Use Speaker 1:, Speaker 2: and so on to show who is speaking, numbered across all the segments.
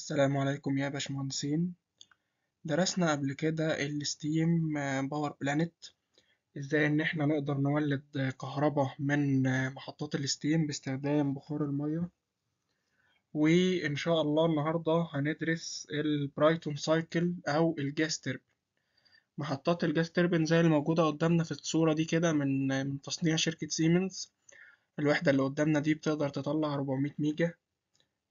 Speaker 1: السلام عليكم يا باشمهندسين درسنا قبل كده الستيم باور بلانت ازاي ان احنا نقدر نولد كهرباء من محطات الستيم باستخدام بخار المية وان شاء الله النهاردة هندرس البرايتون سايكل او الجاس تربين محطات الجاس تربن زي الموجودة قدامنا في الصورة دي كده من من تصنيع شركة سيمنز الوحدة اللي قدامنا دي بتقدر تطلع 400 ميجا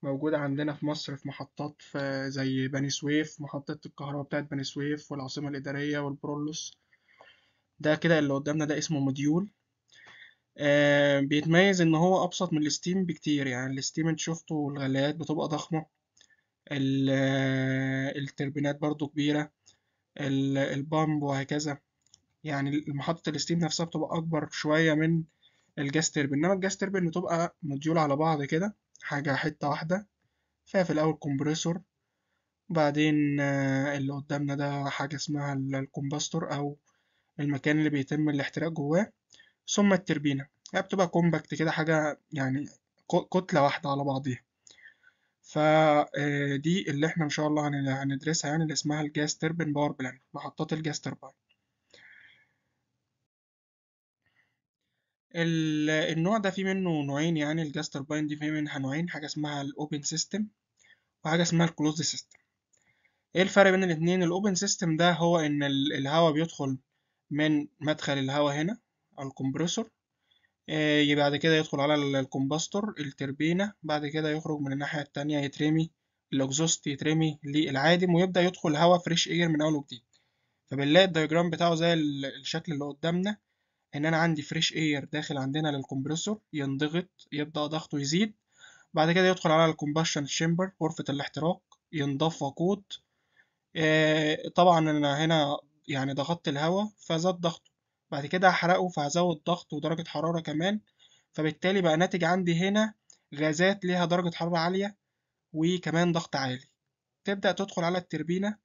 Speaker 1: موجودة عندنا في مصر في محطات في زي بني سويف محطة الكهرباء بتاعت بني سويف والعاصمة الإدارية والبرولوس ده كده اللي قدامنا ده اسمه موديول آه بيتميز إن هو أبسط من الستيم بكتير يعني الستيم انت شفته الغلايات بتبقى ضخمة آه، التربينات برضو كبيرة البامب وهكذا يعني محطة الستيم نفسها بتبقى أكبر شوية من الجاز تربين إنما الجاز بتبقى موديول على بعض كده حاجة حتة واحدة فيها في الأول كومبريسور بعدين آه، اللي قدامنا ده حاجة اسمها الكومباستور أو المكان اللي بيتم الاحتراق جواه ثم التربينة هي بتبقى كومباكت كده حاجة يعني كتلة واحدة على بعضيها فدي آه، اللي احنا ان شاء الله هندرسها يعني اللي اسمها الجاس تربين باور بلانت محطات الجاس تربين النوع ده فيه منه نوعين يعني الجاز تربين دي فيه منها نوعين حاجة اسمها الأوبن سيستم وحاجة اسمها الكلوزد سيستم ايه الفرق بين الاتنين الأوبن سيستم ده هو إن الهواء بيدخل من مدخل الهواء هنا الكمبريسور آه، بعد كده يدخل على الكمباستور التربينة بعد كده يخرج من الناحية التانية يترمي الأكزوست يترمي للعادم ويبدأ يدخل هواء فريش اير من أول وجديد فبنلاقي الدياجرام بتاعه زي الشكل اللي قدامنا ان انا عندي فريش اير داخل عندنا للكمبرسور ينضغط يبدا ضغطه يزيد بعد كده يدخل على الكومبشن شيمبر غرفه الاحتراق ينضاف وقود آه، طبعا انا هنا يعني ضغطت الهواء فزاد ضغطه بعد كده هحرقه فهزود ضغط ودرجه حراره كمان فبالتالي بقى ناتج عندي هنا غازات ليها درجه حراره عاليه وكمان ضغط عالي تبدا تدخل على التربينه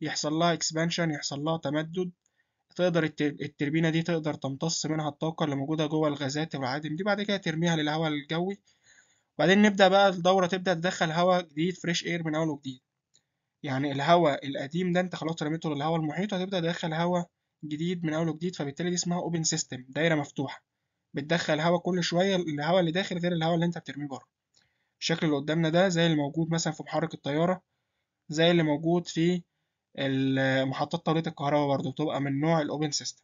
Speaker 1: يحصل لها اكسبانشن يحصل لها تمدد تقدر التربينة دي تقدر تمتص منها الطاقة اللي موجودة جوه الغازات والعادم دي بعد كده ترميها للهواء الجوي وبعدين نبدأ بقى الدورة تبدأ تدخل هواء جديد فريش اير من أول وجديد يعني الهواء القديم ده انت خلاص رميته للهواء المحيط هتبدأ تدخل هواء جديد من أول وجديد فبالتالي دي اسمها اوبن سيستم دايرة مفتوحة بتدخل هواء كل شوية الهواء اللي داخل غير الهواء اللي انت بترميه بره الشكل اللي قدامنا ده زي اللي موجود مثلا في محرك الطيارة زي اللي موجود في محطات توليد الكهرباء برضه بتبقى من نوع الاوبن سيستم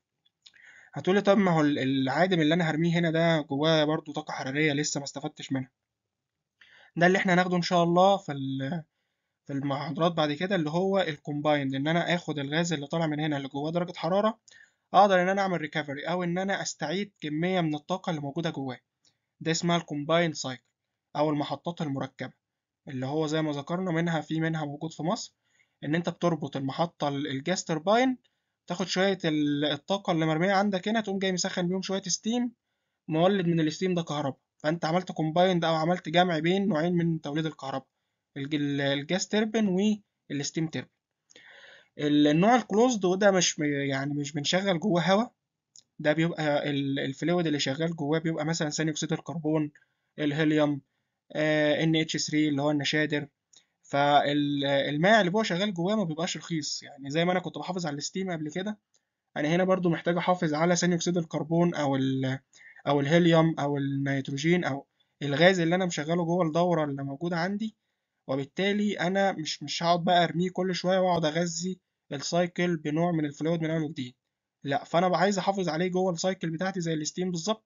Speaker 1: هتقولي طب ما هو العادم اللي انا هرميه هنا ده جواه برضه طاقه حراريه لسه ما استفدتش منها ده اللي احنا هناخده ان شاء الله في في المحاضرات بعد كده اللي هو الكومبايند ان انا اخد الغاز اللي طالع من هنا اللي جواه درجه حراره اقدر ان انا اعمل ريكفري او ان انا استعيد كميه من الطاقه اللي موجوده جواه ده اسمها الكومبايند سايكل او المحطات المركبه اللي هو زي ما ذكرنا منها في منها موجود في مصر ان انت بتربط المحطه الجاس ترباين تاخد شويه الطاقه اللي مرميه عندك هنا تقوم جاي مسخن بيهم شويه ستيم مولد من الستيم ده كهرباء فانت عملت كومبايند او عملت جمع بين نوعين من توليد الكهرباء الجاس تربن والستيم تربن النوع الكلوزد وده مش يعني مش بنشغل جواه هواء ده بيبقى الفلويد اللي شغال جواه بيبقى مثلا ثاني اكسيد الكربون الهيليوم ان اتش 3 اللي هو النشادر فالماء اللي جوه شغال جواه ما بيبقاش رخيص يعني زي ما انا كنت بحافظ على الستيم قبل كده انا هنا برضو محتاج احافظ على ثاني اكسيد الكربون او ال او الهيليوم او النيتروجين او الغاز اللي انا مشغله جوه الدوره اللي موجوده عندي وبالتالي انا مش مش هقعد بقى ارميه كل شويه واقعد اغذي السايكل بنوع من الفلويد من اول وجديد لا فانا عايز احافظ عليه جوه السايكل بتاعتي زي الستيم بالظبط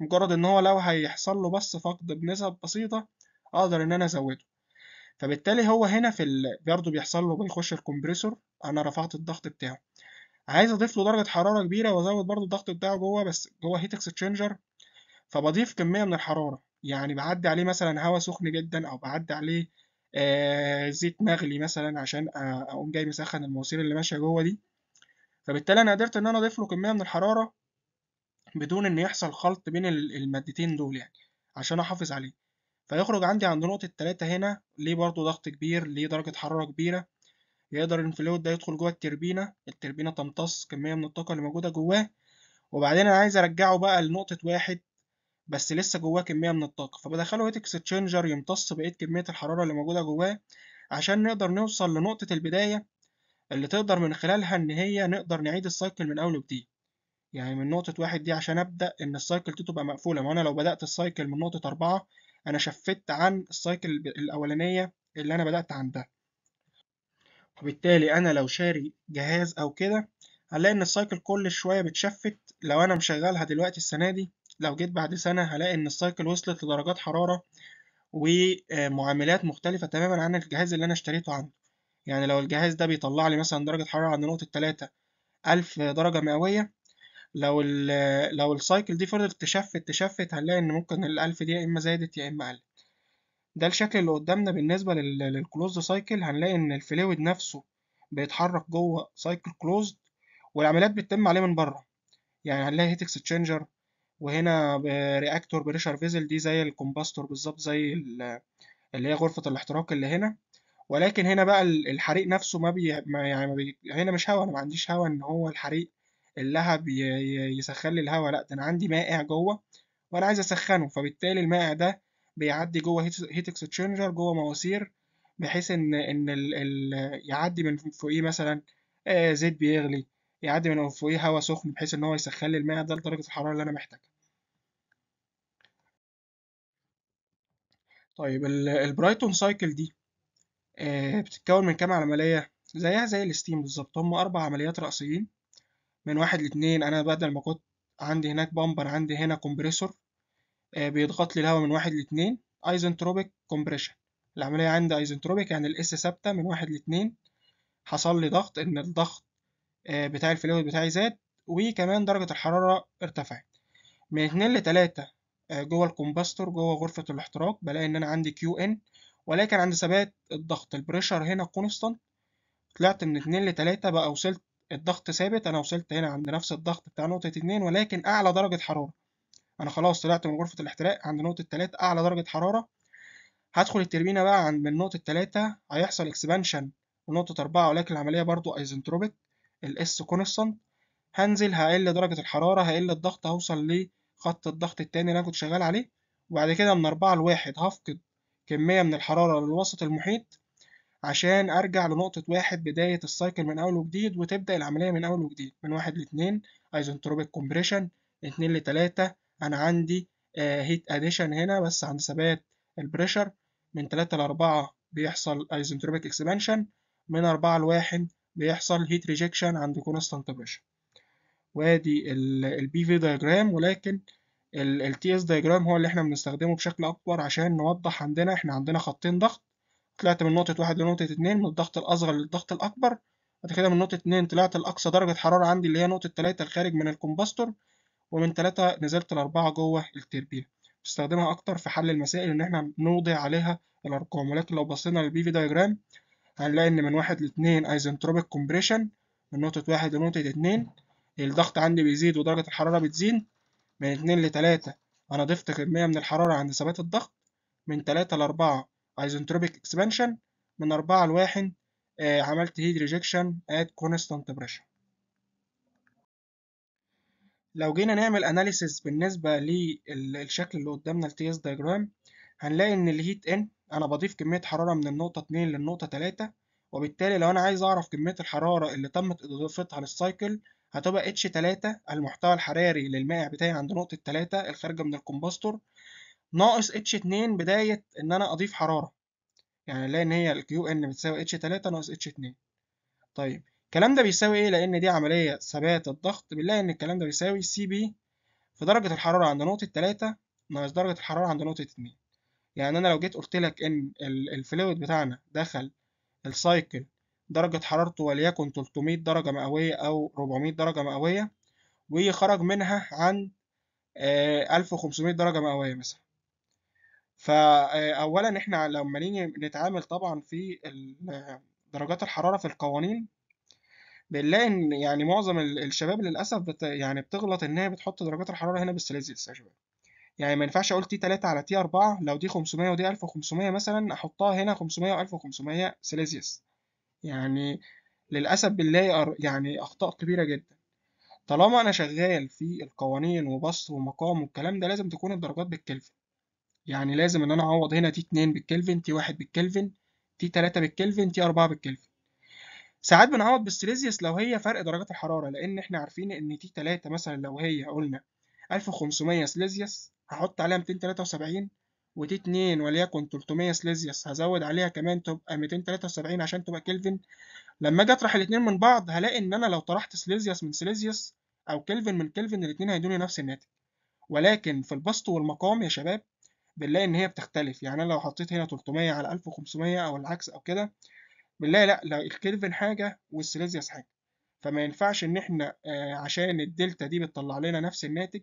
Speaker 1: مجرد ان هو لو هيحصل له بس فقد بنسب بسيطه اقدر ان انا ازوده فبالتالي هو هنا في ال... برضه بيحصل له بيخش الكمبريسور انا رفعت الضغط بتاعه عايز اضيف له درجه حراره كبيره وازود برضه الضغط بتاعه جوه بس جوه هيت اكسشينجر فبضيف كميه من الحراره يعني بعدي عليه مثلا هواء سخن جدا او بعدي عليه آه زيت مغلي مثلا عشان آه، اقوم جاي مسخن المواسير اللي ماشيه جوه دي فبالتالي انا قدرت ان انا اضيف له كميه من الحراره بدون ان يحصل خلط بين المادتين دول يعني عشان احافظ عليه فيخرج عندي عند نقطة تلاتة هنا ليه برضو ضغط كبير ليه درجة حرارة كبيرة يقدر الفلويد ده يدخل جوه التربينة التربينة تمتص كمية من الطاقة اللي موجودة جواه وبعدين أنا عايز أرجعه بقى لنقطة واحد بس لسه جواه كمية من الطاقة فبدخله هيت اكستشينجر يمتص بقية كمية الحرارة اللي موجودة جواه عشان نقدر نوصل لنقطة البداية اللي تقدر من خلالها إن هي نقدر نعيد السايكل من أول وجديد يعني من نقطة واحد دي عشان أبدأ إن السايكل دي تبقى مقفولة ما أنا لو بدأت السايكل من نقطة أربعة انا شفت عن السايكل الاولانيه اللي انا بدات عندها وبالتالي انا لو شاري جهاز او كده هلاقي ان السايكل كل شويه بتشفت لو انا مشغلها دلوقتي السنه دي لو جيت بعد سنه هلاقي ان السايكل وصلت لدرجات حراره ومعاملات مختلفه تماما عن الجهاز اللي انا اشتريته عنده يعني لو الجهاز ده بيطلع لي مثلا درجه حراره عند نقطه 3 ألف درجة مئوية لو ال لو السايكل دي فضلت تشفت تشفت هنلاقي ان ممكن الالف دي يا اما زادت يا اما قلت ده الشكل اللي قدامنا بالنسبه للكلوزد سايكل هنلاقي ان الفلويد نفسه بيتحرك جوه سايكل كلوزد والعمليات بتتم عليه من بره يعني هنلاقي هيت اكسشينجر وهنا رياكتور بريشر فيزل دي زي الكومباستور بالظبط زي اللي هي غرفه الاحتراق اللي هنا ولكن هنا بقى الحريق نفسه ما بي ما يعني ما بي... هنا مش هوا انا ما عنديش هوا ان هو الحريق اللهب يسخن لي الهواء لا ده انا عندي مائع جوه وانا عايز اسخنه فبالتالي المائع ده بيعدي جوه هيت اكسشينجر جوه مواسير بحيث ان ان الـ الـ يعدي من فوقيه مثلا آه، زيت بيغلي يعدي من فوقيه هواء سخن بحيث ان هو يسخن لي المائع ده لدرجه الحراره اللي انا محتاجها طيب البرايتون سايكل دي آه، بتتكون من كام عمليه زيها زي الستيم بالظبط هم اربع عمليات رئيسيين من واحد لاتنين أنا بدل ما كنت عندي هناك بامبر عندي هنا كومبريسور آه، بيضغط لي الهواء من واحد لاتنين ايزنتروبيك كومبريشن العملية عندي ايزنتروبيك يعني الاس ثابتة من واحد لاتنين حصل لي ضغط ان الضغط آه، بتاع الفلويد بتاعي زاد وكمان درجة الحرارة ارتفعت من اتنين لتلاتة آه، جوه الكومباستور جوه غرفة الاحتراق بلاقي ان انا عندي كيو ان ولكن عند ثبات الضغط البريشر هنا كونستانت طلعت من اتنين لتلاتة بقى وصلت الضغط ثابت أنا وصلت هنا عند نفس الضغط بتاع نقطة اتنين ولكن أعلى درجة حرارة أنا خلاص طلعت من غرفة الاحتراق عند نقطة تلاتة أعلى درجة حرارة هدخل التربينة بقى عند من نقطة تلاتة هيحصل اكسبانشن ونقطه أربعة ولكن العملية برضو ايزنتروبيك الاس كونستانت هنزل هقل درجة الحرارة هقل الضغط هوصل لخط الضغط التاني اللي أنا كنت شغال عليه وبعد كده من أربعة لواحد هفقد كمية من الحرارة للوسط المحيط عشان ارجع لنقطة واحد بداية السايكل من اول وجديد وتبدأ العملية من اول وجديد من واحد لاتنين ايزنتروبيك كومبريشن اتنين لتلاتة انا عندي هيت آه، اديشن هنا بس عند ثبات البريشر من تلاتة لأربعة بيحصل ايزنتروبيك اكسبانشن من أربعة لواحد بيحصل هيت ريجكشن عند كونستانت بريشر وادي البي في دايجرام ولكن التي اس دايجرام هو اللي احنا بنستخدمه بشكل اكبر عشان نوضح عندنا احنا عندنا خطين ضغط طلعت من نقطة واحد لنقطة اتنين من الضغط الأصغر للضغط الأكبر بعد كده من نقطة اتنين طلعت لأقصى درجة حرارة عندي اللي هي نقطة تلاتة الخارج من الكمباستور ومن تلاتة نزلت لأربعة جوه التربية بستخدمها أكتر في حل المسائل إن إحنا نوضع عليها الأرقام ولكن لو بصينا للبي في دايجرام هنلاقي إن من واحد لاتنين أيزنتروبيك كومبريشن من نقطة واحد لنقطة اتنين الضغط عندي بيزيد ودرجة الحرارة بتزيد من اتنين لتلاتة أنا ضفت كمية من الحرارة عند ثبات الضغط من تلاتة لأربعة isentropic expansion من 4 ل 1 عملت heat rejection at constant pressure لو جينا نعمل analysis بالنسبه للشكل اللي قدامنا ال TS diagram هنلاقي ان heat in انا بضيف كميه حراره من النقطه 2 للنقطه 3 وبالتالي لو انا عايز اعرف كميه الحراره اللي تمت اضافتها للسايكل هتبقى h 3 المحتوى الحراري للمائع بتاعي عند نقطه 3 الخارجه من الكمباستور ناقص اتش 2 بداية إن أنا أضيف حرارة يعني ألاقي إن هي الـ Qn بتساوي اتش 3 ناقص اتش 2 طيب الكلام ده بيساوي إيه لأن دي عملية ثبات الضغط بنلاقي إن الكلام ده بيساوي Cb في درجة الحرارة عند نقطة 3 ناقص درجة الحرارة عند نقطة 2 يعني أنا لو جيت قلت لك إن الفلويد بتاعنا دخل السايكل درجة حرارته وليكن 300 درجة مئوية أو 400 درجة مئوية وخرج منها عن 1500 آه، درجة مئوية مثلا فاولا احنا لما نيجي نتعامل طبعا في درجات الحراره في القوانين بنلاقي ان يعني معظم الشباب للاسف بت يعني بتغلط ان هي بتحط درجات الحراره هنا بالسلاسل يا شباب يعني ما ينفعش اقول تي 3 على تي 4 لو دي 500 ودي 1500 مثلا احطها هنا 500 و1500 سلسيوس يعني للاسف بنلاقي يعني اخطاء كبيره جدا طالما انا شغال في القوانين وبسط ومقام والكلام ده لازم تكون الدرجات بالكلفه يعني لازم ان انا اعوض هنا تي 2 بالكلفن تي 1 بالكلفن تي 3 بالكلفن تي 4 بالكلفن ساعات بنعوض بالسيليزيوس لو هي فرق درجات الحراره لان احنا عارفين ان تي 3 مثلا لو هي قلنا 1500 سيليزيوس هحط عليها 273 وتي 2 وليكن 300 سيليزيوس هزود عليها كمان تبقى 273 عشان تبقى كلفن لما اجي اطرح الاثنين من بعض هلاقي ان انا لو طرحت سيليزيوس من سيليزيوس او كلفن من كلفن الاثنين هيدوني نفس الناتج ولكن في البسط والمقام يا شباب بنلاقي ان هي بتختلف يعني انا لو حطيت هنا 300 على 1500 او العكس او كده بنلاقي لا لو الكلفن حاجه والسيليزيوس حاجه فما ينفعش ان احنا آه، عشان الدلتا دي بتطلع لنا نفس الناتج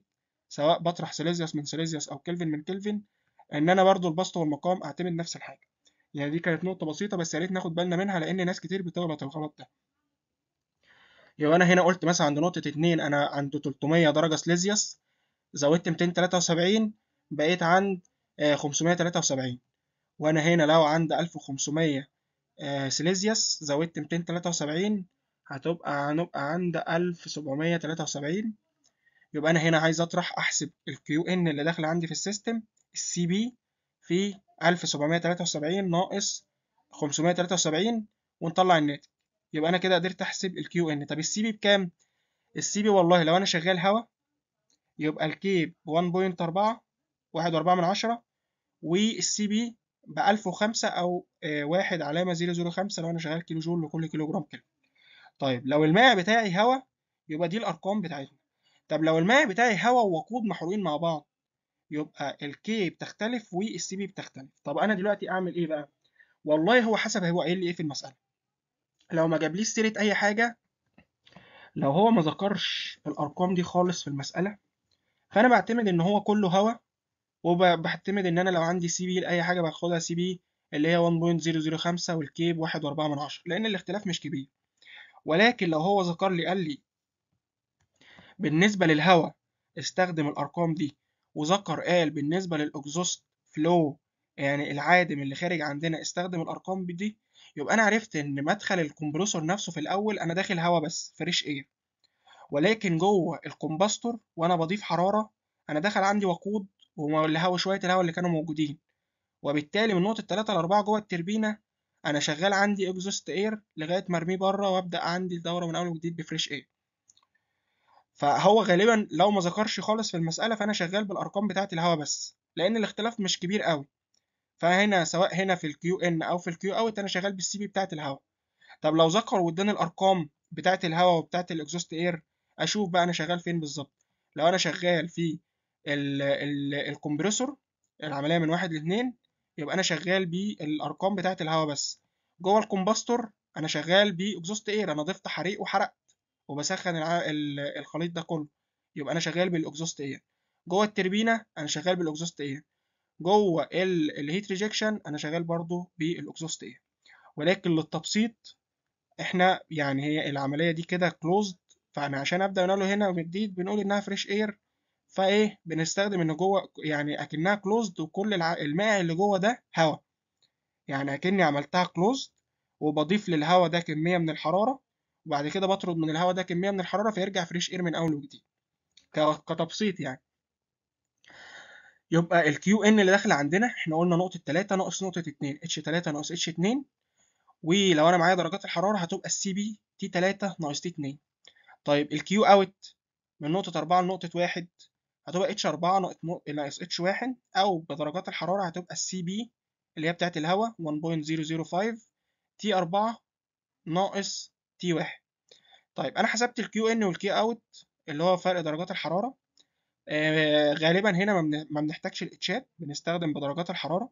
Speaker 1: سواء بطرح سيليزيوس من سيليزيوس او كلفن من كلفن ان انا برضو البسط والمقام اعتمد نفس الحاجه يعني دي كانت نقطه بسيطه بس يا ريت ناخد بالنا منها لان ناس كتير بتغلط الغلط ده يبقى انا هنا قلت مثلا عند نقطه 2 انا عند 300 درجه سيليزيوس زودت 273 بقيت عند 573 آه، وانا هنا لو عندي 1500 آه، سيليزيوس زودت 273 هتبقى هنبقى عند 1773 يبقى انا هنا عايز اطرح احسب الكيو ان اللي داخل عندي في السيستم السي بي في 1773 ناقص 573 ونطلع الناتج يبقى انا كده قدرت احسب الكيو ان طب السي بي بكام السي بي والله لو انا شغال هوا يبقى الكيب 1.4 1.4 من 10 والسي بي ب 1005 او آه، واحد علامه 005 لو انا شغال كيلو جول لكل كيلو جرام كيلو طيب لو الماء بتاعي هوا يبقى دي الارقام بتاعتنا طب لو الماء بتاعي هوا ووقود محروقين مع بعض يبقى الكي بتختلف والسي بي بتختلف طب انا دلوقتي اعمل ايه بقى والله هو حسب هو قايل لي ايه في المساله لو ما جابليش سيره اي حاجه لو هو ما ذكرش الارقام دي خالص في المساله فانا بعتمد ان هو كله هوا وبعتمد ان انا لو عندي سي بي لاي حاجه باخدها سي بي اللي هي 1.005 والكيب 1.4 لان الاختلاف مش كبير ولكن لو هو ذكر لي قال لي بالنسبه للهواء استخدم الارقام دي وذكر قال بالنسبه للاكزوست فلو يعني العادم اللي خارج عندنا استخدم الارقام دي يبقى انا عرفت ان مدخل الكمبروسور نفسه في الاول انا داخل هواء بس فريش اير ولكن جوه الكمباستور وانا بضيف حراره انا دخل عندي وقود والهواء شوية الهواء اللي كانوا موجودين وبالتالي من نقطة 3 لأربعة 4 جوه التربينة أنا شغال عندي اكزوست اير لغاية ما ارميه بره وأبدأ عندي الدورة من أول وجديد بفريش اير فهو غالبا لو ما ذكرش خالص في المسألة فأنا شغال بالأرقام بتاعة الهوا بس لأن الاختلاف مش كبير قوي فهنا سواء هنا في الكيو ان او في الكيو اوت انا شغال بالسي بي بتاعه الهواء طب لو ذكر واداني الارقام بتاعه الهواء وبتاعه الاكزوست اير اشوف بقى انا شغال فين بالظبط لو انا شغال في الكمبريسور العمليه من واحد لاثنين يبقى انا شغال بالارقام بتاعه الهواء بس جوه الكومباستور انا شغال باكزوست اير انا ضفت حريق وحرقت وبسخن الخليط ده كله يبقى انا شغال بالاكزوست اير جوه التربينه انا شغال بالاكزوست اير جوه الهيت ريجكشن انا شغال برضو بالاكزوست اير ولكن للتبسيط احنا يعني هي العمليه دي كده كلوزد فانا عشان ابدا انقله هنا ومن جديد بنقول انها فريش اير فايه بنستخدم ان جوه يعني اكنها كلوزد وكل الماء اللي جوه ده هواء يعني اكني عملتها كلوزد وبضيف للهواء ده كميه من الحراره وبعد كده بطرد من الهواء ده كميه من الحراره فيرجع فريش اير من اول وجديد كتبسيط يعني يبقى ال ان اللي داخل عندنا احنا قلنا نقطه 3 ناقص نقطه 2 اتش 3 ناقص اتش 2 ولو انا معايا درجات الحراره هتبقى السي بي t 3 ناقص t 2 طيب Q out من نقطه 4 لنقطه 1 هتبقى اتش 4 ناقص ناقص اتش 1 او بدرجات الحراره هتبقى السي بي اللي هي بتاعه الهواء 1.005 تي 4 ناقص تي 1 طيب انا حسبت الكيو ان والكي اوت اللي هو فرق درجات الحراره آه غالبا هنا ما بنحتاجش الاتشات بنستخدم بدرجات الحراره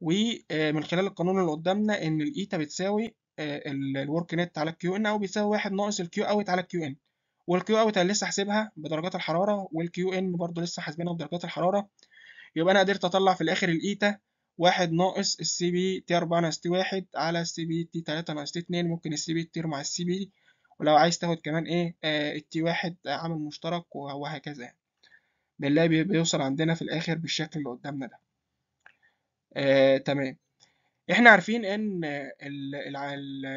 Speaker 1: ومن آه، خلال القانون اللي قدامنا ان الايتا e بتساوي آه، الورك نت على الكيو ان او بيساوي واحد ناقص الكيو اوت على الكيو ان والكيو اوت انا لسه حاسبها بدرجات الحراره والكيو ان برضو لسه حاسبينها بدرجات الحراره يبقى انا قدرت اطلع في الاخر الايتا واحد ناقص السي بي تي 4 ناقص تي 1 على السي بي تي 3 ناقص تي 2 ممكن السي بي تطير مع السي بي ولو عايز تاخد كمان ايه آه التي 1 عامل مشترك وهكذا يعني. بالله بيوصل عندنا في الاخر بالشكل اللي قدامنا ده آه تمام احنا عارفين ان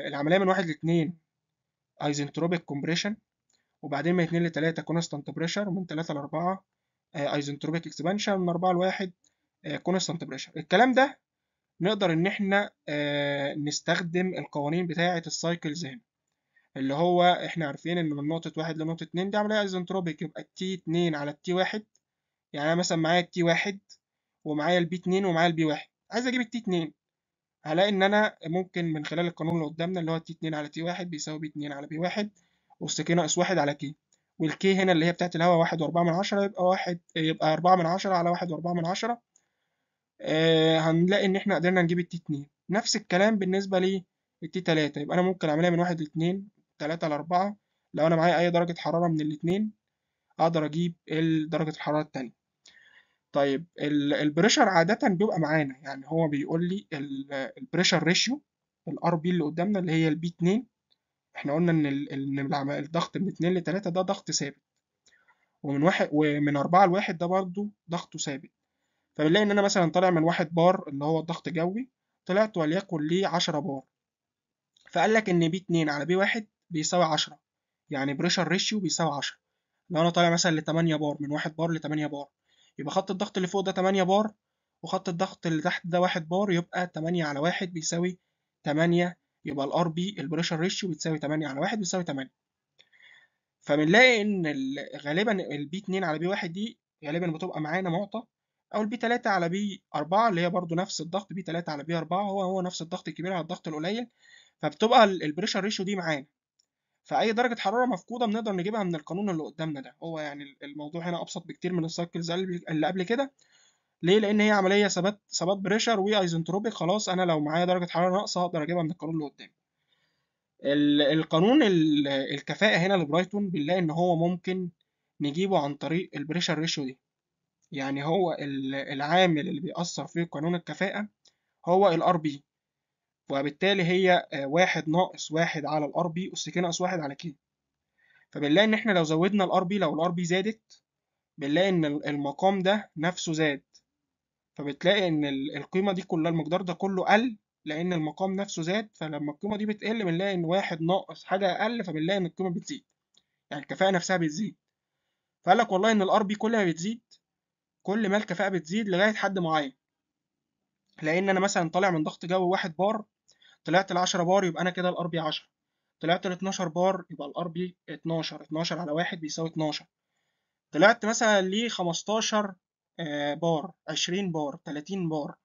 Speaker 1: العمليه من واحد لاتنين ايزنتروبيك كومبريشن وبعدين من 2 ل 3 كونستانت بريشر ومن 3 ل 4 ايزنتروبيك اكسبانشن من 4 ل 1 كونستانت بريشر الكلام ده نقدر ان احنا آه، نستخدم القوانين بتاعه السايكلز هنا اللي هو احنا عارفين ان من نقطه 1 لنقطه 2 دي عمليه ايزنتروبيك يبقى تي 2 على تي 1 يعني انا مثلا معايا تي 1 ومعايا البي 2 ومعايا البي 1 عايز اجيب التي 2 هلاقي ان انا ممكن من خلال القانون اللي قدامنا اللي هو تي 2 على تي 1 بيساوي بي 2 على بي 1 اس كي ناقص واحد على كي والكي هنا اللي هي بتاعت الهواء واحد وأربعة من عشرة يبقى واحد يبقى أربعة من عشرة على واحد وأربعة من عشرة آه هنلاقي إن إحنا قدرنا نجيب التي اتنين نفس الكلام بالنسبة للتي تلاتة يبقى أنا ممكن أعملها من واحد لاتنين تلاتة لأربعة لو أنا معايا أي درجة حرارة من الاتنين أقدر أجيب درجة الحرارة التانية طيب البريشر عادة بيبقى معانا يعني هو بيقول لي البريشر ريشيو الار بي اللي قدامنا اللي هي البي 2 احنا قلنا ان الضغط من 2 ل 3 ده ضغط ثابت ومن واحد ومن 4 ل 1 ده برضه ضغطه ثابت فبنلاقي ان انا مثلا طالع من 1 بار اللي هو الضغط الجوي طلعت وليكن لي 10 بار فقال لك ان بي 2 على بي 1 بيساوي 10 يعني بريشر ريشيو بيساوي 10 لو انا طالع مثلا ل 8 بار من 1 بار ل 8 بار يبقى خط الضغط اللي فوق ده 8 بار وخط الضغط اللي تحت ده 1 بار يبقى 8 على 1 بيساوي 8 يبقى الار بي البريشر ريشيو بتساوي 8 على 1 بتساوي 8 فبنلاقي ان غالبا البي 2 على بي 1 دي غالبا بتبقى معانا معطى او البي 3 على بي 4 اللي هي برضو نفس الضغط بي 3 على بي 4 هو هو نفس الضغط الكبير على الضغط القليل فبتبقى البريشر ريشيو دي معانا فاي درجه حراره مفقوده بنقدر نجيبها من القانون اللي قدامنا ده هو يعني الموضوع هنا ابسط بكتير من السايكلز اللي قبل كده ليه لان هي عمليه ثبات ثبات بريشر وايزنتروبيك خلاص انا لو معايا درجه حراره ناقصه هقدر اجيبها من القانون اللي قدامي القانون الكفاءه هنا لبرايتون بنلاقي ان هو ممكن نجيبه عن طريق البريشر ريشيو دي يعني هو العامل اللي بيأثر في قانون الكفاءة هو الار بي وبالتالي هي آه، واحد ناقص واحد على الار بي أس كي ناقص واحد على كي فبنلاقي إن احنا لو زودنا الار بي لو الار بي زادت بنلاقي إن المقام ده نفسه زاد فبتلاقي إن القيمة دي كلها المقدار ده كله قل لأن المقام نفسه زاد فلما القيمة دي بتقل بنلاقي إن واحد ناقص حاجة أقل فبنلاقي إن القيمة بتزيد يعني الكفاءة نفسها بتزيد فقال لك والله إن الآر بي كل ما بتزيد كل ما الكفاءة بتزيد لغاية حد معين لأن أنا مثلا طالع من ضغط جوي واحد بار طلعت ال 10 بار يبقى أنا كده الآر بي 10 طلعت ال 12 بار يبقى الآر بي 12 12 على واحد بيساوي 12 طلعت مثلا ل 15 آه، بار 20 بار 30 بار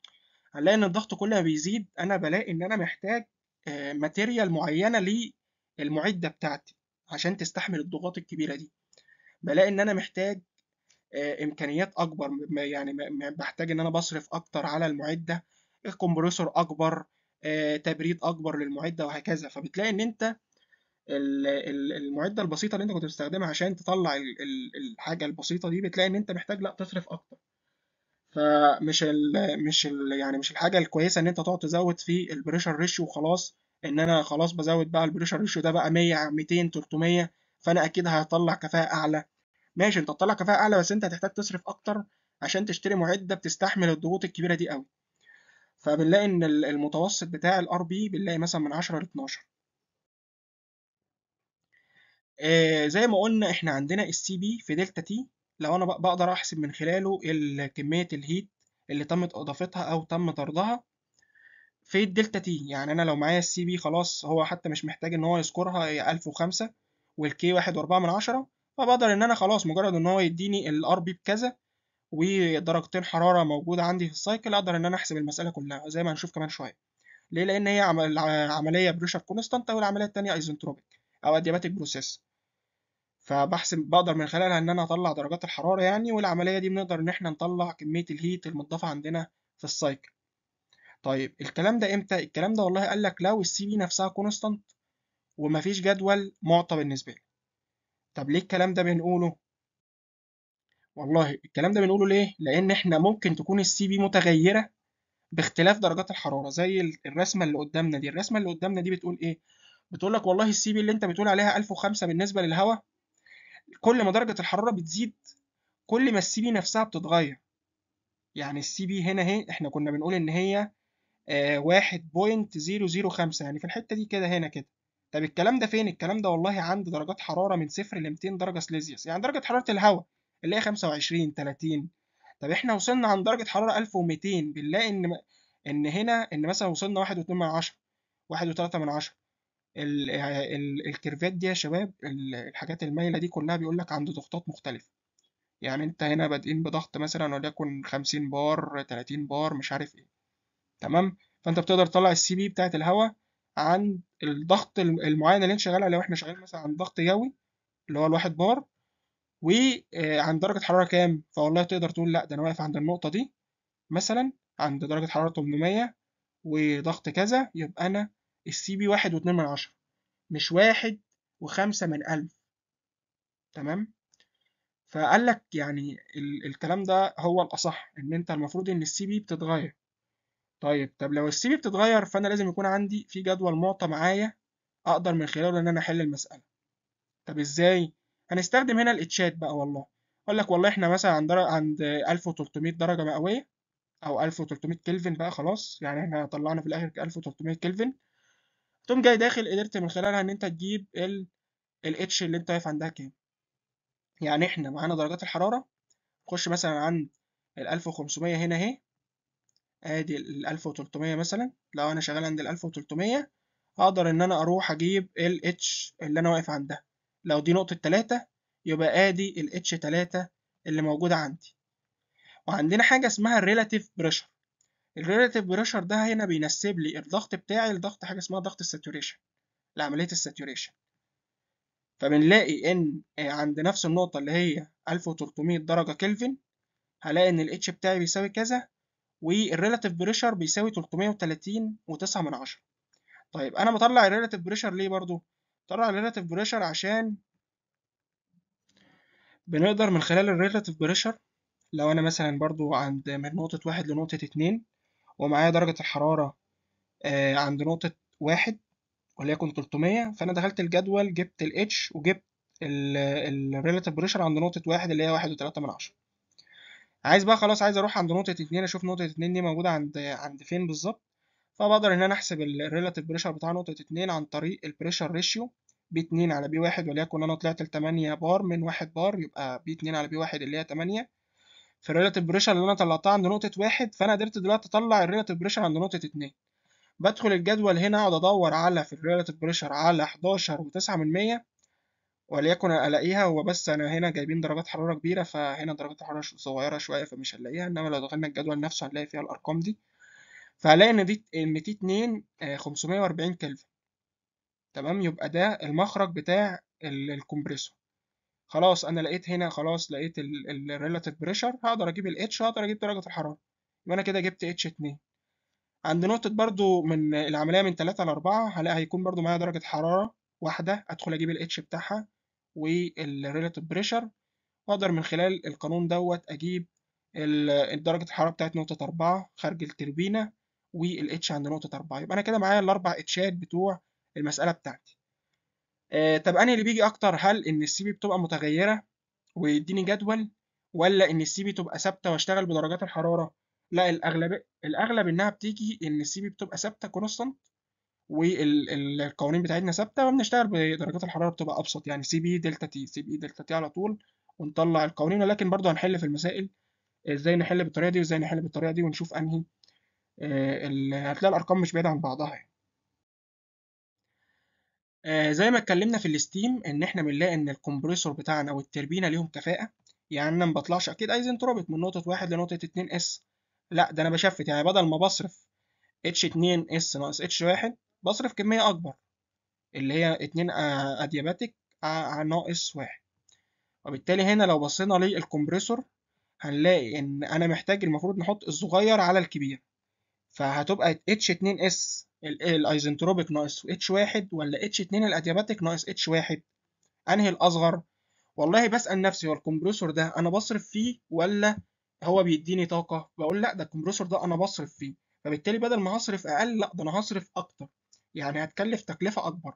Speaker 1: هنلاقي ان الضغط كل ما بيزيد انا بلاقي ان انا محتاج آه، ماتيريال معينه للمعده بتاعتي عشان تستحمل الضغوط الكبيره دي بلاقي ان انا محتاج آه، امكانيات اكبر يعني بحتاج ان انا بصرف اكتر على المعده الكمبريسور اكبر تبريد اكبر للمعده وهكذا فبتلاقي ان انت المعده البسيطه اللي انت كنت بتستخدمها عشان تطلع الحاجه البسيطه دي بتلاقي ان انت محتاج لا تصرف اكتر فمش ال مش ال يعني مش الحاجه الكويسه ان انت تقعد تزود في البريشر ريشيو وخلاص ان انا خلاص بزود بقى البريشر ريشيو ده بقى 100 200 300 فانا اكيد هطلع كفاءه اعلى ماشي انت تطلع كفاءه اعلى بس انت هتحتاج تصرف اكتر عشان تشتري معده بتستحمل الضغوط الكبيره دي قوي فبنلاقي ان المتوسط بتاع الار بي بنلاقي مثلا من 10 ل 12 آه، زي ما قلنا احنا عندنا السي بي في دلتا تي لو انا بقدر احسب من خلاله كمية الهيت اللي تمت اضافتها او تم طردها في الدلتا تي يعني انا لو معايا السي بي خلاص هو حتى مش محتاج ان هو يذكرها هي 1005 والكي واحد واربعة من عشرة فبقدر ان انا خلاص مجرد ان هو يديني الار بي بكذا ودرجتين حرارة موجودة عندي في السايكل اقدر ان انا احسب المسألة كلها زي ما هنشوف كمان شوية ليه لان هي عملية بريشر كونستانت والعملية التانية ايزنتروبيك او اديباتيك بروسيس فبحسب بقدر من خلالها ان انا اطلع درجات الحراره يعني والعمليه دي بنقدر ان احنا نطلع كميه الهيت المضافه عندنا في السايكل طيب الكلام ده امتى الكلام ده والله قال لك لو السي بي نفسها كونستانت ومفيش جدول معطى بالنسبه لي طب ليه الكلام ده بنقوله والله الكلام ده بنقوله ليه لان احنا ممكن تكون السي بي متغيره باختلاف درجات الحراره زي الرسمه اللي قدامنا دي الرسمه اللي قدامنا دي بتقول ايه بتقول لك والله السي بي اللي انت بتقول عليها 1005 بالنسبه للهواء كل ما درجة الحرارة بتزيد كل ما السي بي نفسها بتتغير يعني السي بي هنا اهي احنا كنا بنقول ان هي آه، واحد بوينت زيرو زيرو خمسة يعني في الحتة دي كده هنا كده طب الكلام ده فين؟ الكلام ده والله عند درجات حرارة من صفر ل 200 درجة سليزيوس يعني درجة حرارة الهواء اللي هي 25 30 طب احنا وصلنا عند درجة حرارة 1200 بنلاقي ان ان هنا ان مثلا وصلنا 1.2 من 10 1.3 من 10 ال ال الكيرفات دي يا شباب الحاجات المايلة دي كلها بيقول لك عند ضغطات مختلفة يعني انت هنا بادئين بضغط مثلا وليكن 50 بار 30 بار مش عارف ايه تمام فانت بتقدر تطلع السي بي بتاعت الهواء عند الضغط المعين اللي انت شغال عليه واحنا شغالين مثلا عند ضغط جوي اللي هو الواحد بار وعند آه، درجة حرارة كام فوالله تقدر تقول لا ده انا واقف عند النقطة دي مثلا عند درجة حرارة 800 وضغط كذا يبقى انا السي بي واحد واتنين من عشرة مش واحد وخمسة من ألف تمام فقال لك يعني ال الكلام ده هو الأصح إن أنت المفروض إن السي بي بتتغير طيب طب لو السي بي بتتغير فأنا لازم يكون عندي في جدول معطى معايا أقدر من خلاله إن أنا أحل المسألة طب إزاي؟ هنستخدم هنا الإتشات بقى والله أقول لك والله إحنا مثلا عند عند 1300 درجة مئوية أو 1300 كلفن بقى خلاص يعني إحنا طلعنا في الآخر 1300 كلفن تقوم جاي داخل قدرت من خلالها ان انت تجيب ال الاتش اللي انت واقف عندها كام يعني احنا معانا درجات الحراره نخش مثلا عند ال 1500 هنا اهي ادي ال 1300 مثلا لو انا شغال عند ال 1300 اقدر ان انا اروح اجيب ال اتش اللي انا واقف عندها لو دي نقطه 3 يبقى ادي ال اتش 3 اللي موجوده عندي وعندنا حاجه اسمها الريلاتيف بريشر الريلاتيف بريشر ده هنا بينسب لي الضغط بتاعي لضغط حاجه اسمها ضغط الساتوريشن لعمليه الساتوريشن فبنلاقي ان عند نفس النقطه اللي هي 1300 درجه كلفن هلاقي ان الاتش بتاعي بيساوي كذا والريلاتيف بريشر بيساوي 330 و9 من عشرة طيب انا بطلع الريلاتيف بريشر ليه برضو بطلع الريلاتيف بريشر عشان بنقدر من خلال الريلاتيف بريشر لو انا مثلا برضو عند من نقطة واحد لنقطة اتنين ومعايا درجة الحرارة آه، عند نقطة واحد وليكن 300 فأنا دخلت الجدول جبت ال H وجبت relative pressure عند نقطة واحد اللي هي واحد وتلاتة من عشرة عايز بقى خلاص عايز أروح عند نقطة اتنين أشوف نقطة اتنين دي موجودة عند عند فين بالظبط فبقدر إن أنا أحسب relative pressure بتاع نقطة اتنين عن طريق البريشر ريشيو بي اتنين على بي واحد وليكن أنا طلعت 8 بار من واحد بار يبقى بي اتنين على بي واحد اللي هي تمانية في الريلاتيف بريشر اللي انا طلعتها عند نقطه واحد فانا قدرت دلوقتي اطلع الريلاتيف بريشر عند نقطه اتنين بدخل الجدول هنا اقعد ادور على في الريلاتيف بريشر على 11 و9 من 100 وليكن الاقيها هو بس انا هنا جايبين درجات حراره كبيره فهنا درجات الحراره صغيره شويه فمش هنلاقيها انما لو دخلنا الجدول نفسه هنلاقي فيها الارقام دي فهلاقي ان دي ان تي 2 540 كلفن تمام يبقى ده المخرج بتاع الكمبريسور خلاص انا لقيت هنا خلاص لقيت الريلاتيف بريشر هقدر اجيب الاتش هقدر اجيب درجه الحراره يبقى انا كده جبت اتش 2 عند نقطه برضو من العمليه من 3 ل 4 هلاقي هيكون برضو معايا درجه حراره واحده ادخل اجيب الاتش بتاعها والريلاتيف بريشر واقدر من خلال القانون دوت اجيب درجه الحراره بتاعت نقطه 4 خارج التربينه والاتش عند نقطه 4 يبقى انا كده معايا الاربع اتشات بتوع المساله بتاعتي آه، طب أنا اللي بيجي أكتر هل إن السي بي بتبقى متغيرة ويديني جدول ولا إن السي بي تبقى ثابتة وأشتغل بدرجات الحرارة؟ لا الأغلب الأغلب إنها بتيجي إن السي بي بتبقى ثابتة كونستانت والقوانين بتاعتنا ثابته وبنشتغل بدرجات الحراره بتبقى ابسط يعني سي بي دلتا تي سي بي دلتا تي على طول ونطلع القوانين ولكن برضه هنحل في المسائل ازاي نحل بالطريقه دي وازاي نحل بالطريقه دي ونشوف انهي آه، هتلاقي الارقام مش بعيده عن بعضها يعني. آه زي ما اتكلمنا في الستيم ان احنا بنلاقي ان الكمبريسور بتاعنا والتربينا ليهم كفاءه يعني انا ما بطلعش اكيد ايزنتروبيك من نقطه واحد لنقطه اتنين اس لا ده انا بشفت يعني بدل ما بصرف اتش اتنين اس ناقص اتش واحد بصرف كميه اكبر اللي هي اتنين ادياباتيك ناقص واحد وبالتالي هنا لو بصينا للكمبريسور هنلاقي ان انا محتاج المفروض نحط الصغير على الكبير فهتبقى اتش 2 اس الايزنتروبيك ناقص اتش 1 ولا اتش 2 الادياباتيك ناقص اتش 1 انهي الاصغر والله بسال نفسي هو الكمبريسور ده انا بصرف فيه ولا هو بيديني طاقه بقول لا ده الكمبريسور ده انا بصرف فيه فبالتالي بدل ما هصرف اقل لا ده انا هصرف اكتر يعني هتكلف تكلفه اكبر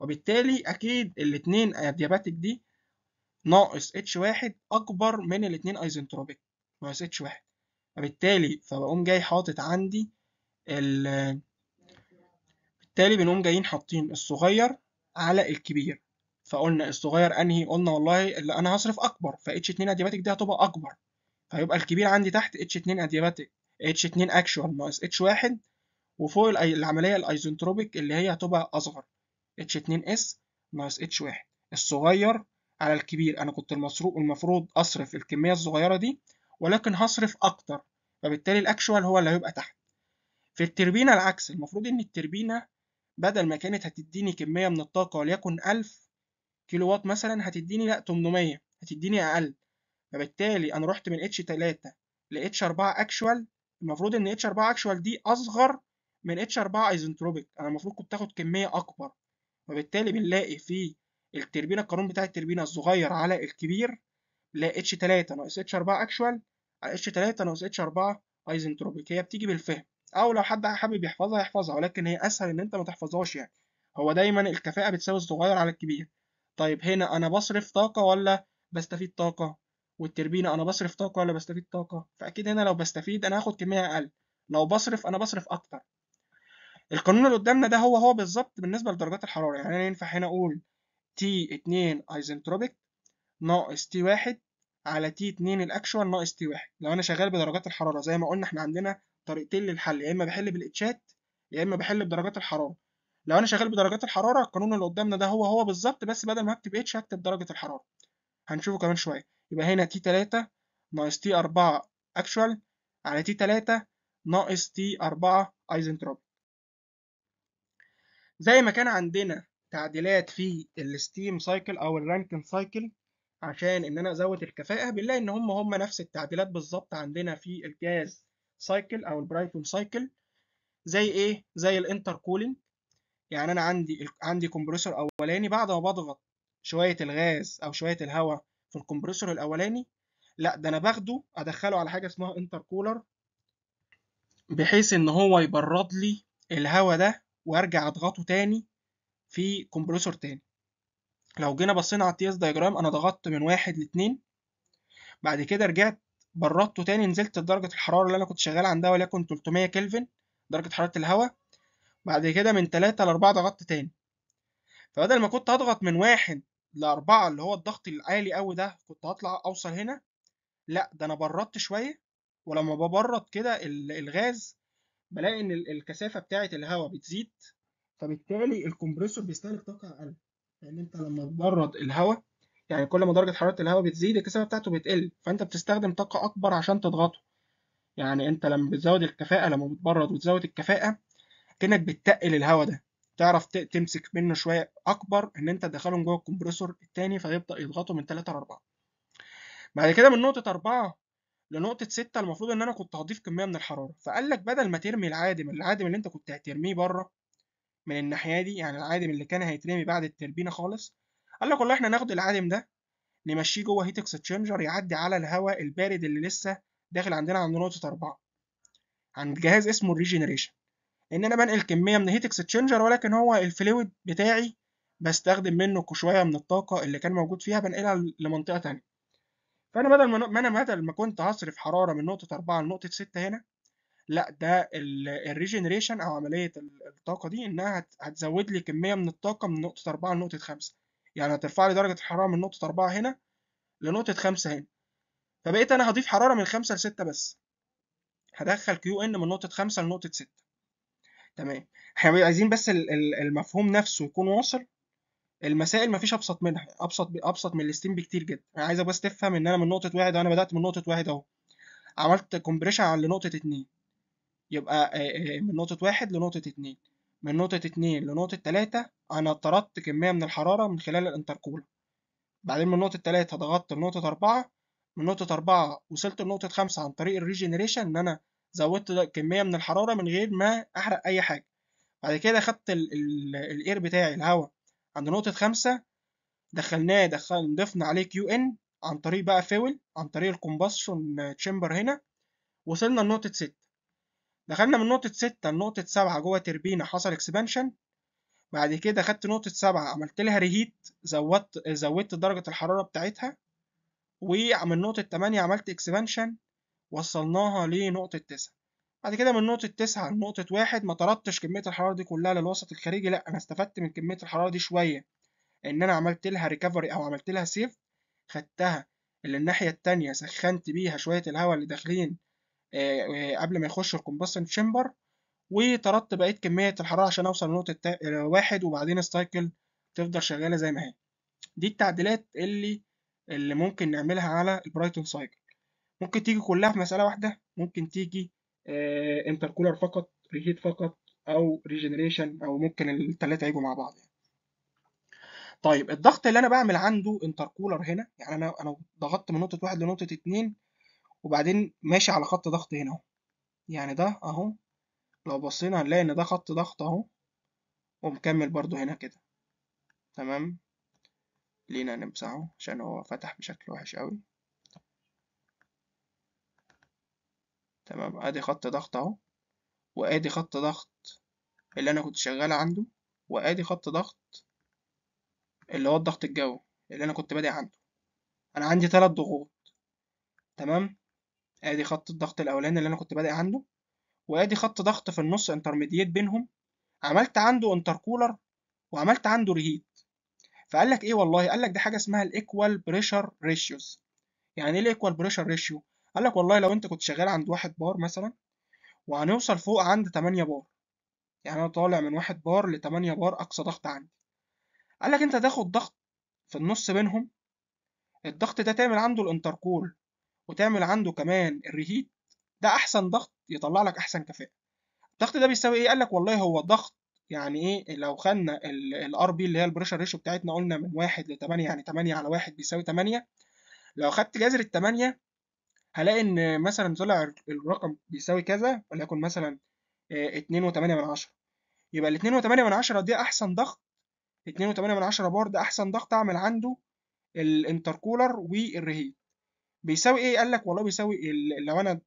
Speaker 1: وبالتالي اكيد الاثنين ادياباتيك دي ناقص اتش 1 اكبر من الاثنين ايزنتروبيك ناقص اتش 1 فبالتالي فبقوم جاي حاطط عندي بالتالي بنقوم جايين حاطين الصغير على الكبير فقلنا الصغير انهي قلنا والله اللي انا هصرف اكبر ف اتش 2 اديباتيك دي هتبقى اكبر فيبقى الكبير عندي تحت اتش 2 اديباتيك اتش 2 اكشوال ناقص اتش 1 وفوق العمليه الايزنتروبيك اللي هي هتبقى اصغر اتش 2 اس ناقص اتش 1 الصغير على الكبير انا كنت المصروف المفروض اصرف الكميه الصغيره دي ولكن هصرف اكتر فبالتالي الاكشوال هو اللي هيبقى تحت في التربينة العكس المفروض إن التربينة بدل ما كانت هتديني كمية من الطاقة وليكن ألف كيلو وات مثلا هتديني لأ 800 هتديني أقل فبالتالي أنا رحت من اتش 3 ل أربعة 4 أكشوال المفروض إن اتش 4 أكشوال دي أصغر من اتش 4 ايزنتروبيك أنا المفروض كنت تاخد كمية أكبر فبالتالي بنلاقي في التربينة القانون بتاع التربينة الصغير على الكبير لا اتش 3 ناقص اتش 4 أكشوال على اتش 3 ناقص اتش 4 ايزنتروبيك هي بتيجي بالفهم او لو حد حابب يحفظها يحفظها ولكن هي اسهل ان انت ما تحفظهاش يعني هو دايما الكفاءه بتساوي الصغير على الكبير طيب هنا انا بصرف طاقه ولا بستفيد طاقه والتربينه انا بصرف طاقه ولا بستفيد طاقه فاكيد هنا لو بستفيد انا هاخد كميه اقل لو بصرف انا بصرف اكتر القانون اللي قدامنا ده هو هو بالظبط بالنسبه لدرجات الحراره يعني انا ينفع هنا اقول تي 2 ايزنتروبيك ناقص تي 1 على تي 2 الاكشوال ناقص تي 1 لو انا شغال بدرجات الحراره زي ما قلنا احنا عندنا طريقتين للحل يا اما بحل بالاتشات يا اما بحل بدرجات الحراره لو انا شغال بدرجات الحراره القانون اللي قدامنا ده هو هو بالظبط بس بدل ما اكتب اتش هكتب درجه الحراره هنشوفه كمان شويه يبقى هنا تي 3 ناقص تي 4 اكشوال على تي 3 ناقص تي 4 ايزنتروبيك زي ما كان عندنا تعديلات في الستيم سايكل او الرانكن سايكل عشان ان انا ازود الكفاءه بنلاقي ان هم هم نفس التعديلات بالظبط عندنا في الجاز سايكل او البرايتون سايكل زي ايه زي الانتر كولينج يعني انا عندي عندي كومبريسور اولاني بعد ما بضغط شويه الغاز او شويه الهواء في الكمبريسور الاولاني لا ده انا باخده ادخله على حاجه اسمها انتر كولر بحيث ان هو يبرد لي الهواء ده وارجع اضغطه تاني في كومبريسور تاني لو جينا بصينا على التي اس دايجرام انا ضغطت من واحد لاتنين بعد كده رجعت بردته تاني نزلت درجة الحرارة اللي أنا كنت شغال عندها وليكن 300 كلفن درجة حرارة الهواء بعد كده من 3 ل 4 ضغطت تاني فبدل ما كنت أضغط من واحد لأربعة اللي هو الضغط العالي قوي ده كنت هطلع أوصل هنا لأ ده أنا بردت شوية ولما ببرد كده الغاز بلاقي إن الكثافة بتاعة الهواء بتزيد فبالتالي الكمبريسور بيستهلك طاقة أقل لأن يعني أنت لما تبرد الهواء يعني كل ما درجة حرارة الهواء بتزيد الكثافة بتاعته بتقل فأنت بتستخدم طاقة أكبر عشان تضغطه يعني أنت لما بتزود الكفاءة لما بتبرد وتزود الكفاءة كأنك بتتقل الهواء ده تعرف تمسك منه شوية أكبر إن أنت تدخلهم جوه الكمبريسور التاني فيبدأ يضغطه من تلاتة لأربعة بعد كده من نقطة أربعة لنقطة ستة المفروض إن أنا كنت هضيف كمية من الحرارة فقال لك بدل ما ترمي العادم العادم اللي أنت كنت هترميه بره من الناحية دي يعني العادم اللي كان هيترمي بعد التربينة خالص قال لك والله احنا ناخد العالم ده نمشيه جوه هيت اكسشينجر يعدي على الهواء البارد اللي لسه داخل عندنا عند نقطه 4 عند جهاز اسمه الريجنريشن ان انا بنقل كميه من الهيت اكسشينجر ولكن هو الفلويد بتاعي بستخدم منه شويه من الطاقه اللي كان موجود فيها بنقلها لمنطقه ثانيه فانا بدل ما انا بدل ما كنت هصرف حراره من نقطه 4 لنقطه 6 هنا لا ده الريجنريشن او عمليه الطاقه دي انها هتزود لي كميه من الطاقه من نقطه 4 لنقطه 5 يعني هترفع لي درجه الحراره من نقطه 4 هنا لنقطه 5 هنا فبقيت انا هضيف حراره من 5 ل 6 بس هدخل كيو ان من نقطه 5 لنقطه 6 تمام احنا عايزين بس المفهوم نفسه يكون واصل المسائل مفيش ابسط منها ابسط ابسط من الستيم بكتير جدا انا عايزك بس تفهم ان انا من نقطه واحد وانا بدات من نقطه واحد اهو عملت كومبريشن على نقطه اتنين يبقى من نقطه واحد لنقطه اتنين من نقطة اتنين لنقطة تلاتة أنا طردت كمية من الحرارة من خلال الانتركولر بعدين من نقطة تلاتة ضغطت لنقطة أربعة من نقطة أربعة وصلت لنقطة خمسة عن طريق الريجنريشن إن أنا زودت كمية من الحرارة من غير ما أحرق أي حاجة بعد كده خدت الإير بتاعي الهواء عند نقطة خمسة دخلناه دخل ضفنا عليه كيو إن عن طريق بقى فيول عن طريق الكومباشن تشامبر هنا وصلنا لنقطة ستة دخلنا من نقطة ستة لنقطة سبعة جوه تربينة حصل اكسبانشن بعد كده خدت نقطة سبعة عملت لها ريهيت زودت زودت درجة الحرارة بتاعتها ومن نقطة تمانية عملت اكسبانشن وصلناها لنقطة تسعة بعد كده من نقطة تسعة لنقطة واحد ما طردتش كمية الحرارة دي كلها للوسط الخارجي لأ أنا استفدت من كمية الحرارة دي شوية إن أنا عملت لها ريكفري أو عملت لها سيف خدتها اللي الناحية التانية سخنت بيها شوية الهواء اللي داخلين آه، آه، قبل ما يخش الكومباستن تشامبر وطردت بقيه كميه الحراره عشان اوصل لنقطه آه، واحد وبعدين السايكل تفضل شغاله زي ما هي دي التعديلات اللي اللي ممكن نعملها على البرايتون سايكل ممكن تيجي كلها في مساله واحده ممكن تيجي انتر انتركولر فقط ريهيت فقط او ريجنريشن او ممكن الثلاثه يجوا مع بعض يعني. طيب الضغط اللي انا بعمل عنده انتركولر هنا يعني انا انا ضغطت من نقطه واحد لنقطه اتنين وبعدين ماشي على خط ضغط هنا اهو يعني ده اهو لو بصينا هنلاقي ان ده خط ضغط اهو ومكمل برضو هنا كده تمام لينا نمسحه عشان هو فتح بشكل وحش قوي تمام ادي خط ضغط اهو وادي خط ضغط اللي انا كنت شغال عنده وادي خط ضغط اللي هو الضغط الجوي اللي انا كنت بادئ عنده انا عندي ثلاث ضغوط تمام ادي خط الضغط الاولاني اللي انا كنت بادئ عنده وادي خط ضغط في النص انترميديت بينهم عملت عنده انتركولر وعملت عنده ريهيت فقال لك ايه والله قال لك دي حاجه اسمها الايكوال بريشر ريشيوز يعني ايه الايكوال بريشر ريشيو قال لك والله لو انت كنت شغال عند واحد بار مثلا وهنوصل فوق عند 8 بار يعني انا طالع من واحد بار ل 8 بار اقصى ضغط عندي قال لك انت تاخد ضغط في النص بينهم الضغط ده تعمل عنده الانتركول وتعمل عنده كمان الريهيت ده احسن ضغط يطلع لك احسن كفاءه الضغط ده بيساوي ايه قال لك والله هو الضغط يعني ايه لو خدنا الار بي اللي هي البريشر ريشو بتاعتنا قلنا من 1 ل 8 يعني 8 على 1 بيساوي 8 لو خدت جذر ال 8 هلاقي ان مثلا طلع الرقم بيساوي كذا وليكن مثلا 2.8 آه، يبقى ال 2.8 دي احسن ضغط 2.8 و بار ده احسن ضغط اعمل عنده الانتركولر والريهيت بيساوي ايه قال لك والله بيساوي لو انا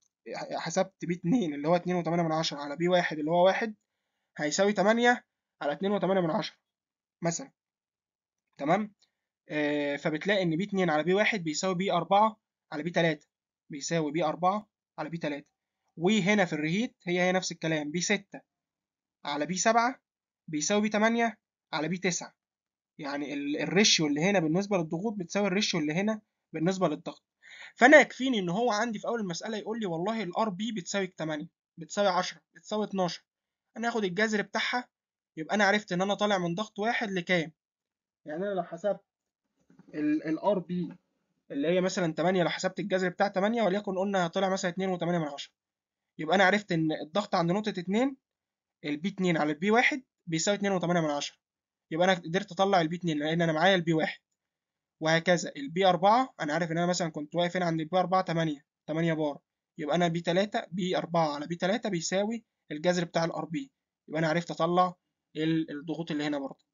Speaker 1: حسبت بي 2 اللي هو 2 و8 من 10 على بي 1 اللي هو 1 هيساوي 8 على 2 و8 من 10 مثلا تمام آه فبتلاقي ان بي 2 على بي 1 بيساوي بي 4 على بي 3 بيساوي بي 4 على بي 3 وهنا في الريهيت هي هي نفس الكلام بي 6 على بي 7 بيساوي بي 8 على بي 9 يعني الريشيو اللي هنا بالنسبه للضغوط بتساوي الريشيو اللي هنا بالنسبه للضغط فانا يكفيني ان هو عندي في اول المساله يقول لي والله الار بي بتساوي 8 بتساوي 10 بتساوي 12 انا هاخد الجذر بتاعها يبقى انا عرفت ان انا طالع من ضغط واحد لكام يعني انا لو حسبت الار بي اللي هي مثلا 8 لو حسبت الجذر بتاع 8 وليكن قلنا طلع مثلا 2 و8 من 10 يبقى انا عرفت ان الضغط عند نقطه 2 البي 2 على البي 1 بيساوي 2 و8 من 10 يبقى انا قدرت اطلع البي 2 لان انا معايا البي 1 وهكذا البي 4 انا عارف ان انا مثلا كنت واقف هنا عند البي 4 8 8 بار يبقى انا بي 3 بي 4 على بي 3 بيساوي الجذر بتاع الار بي يبقى انا عرفت اطلع الضغوط اللي هنا برضه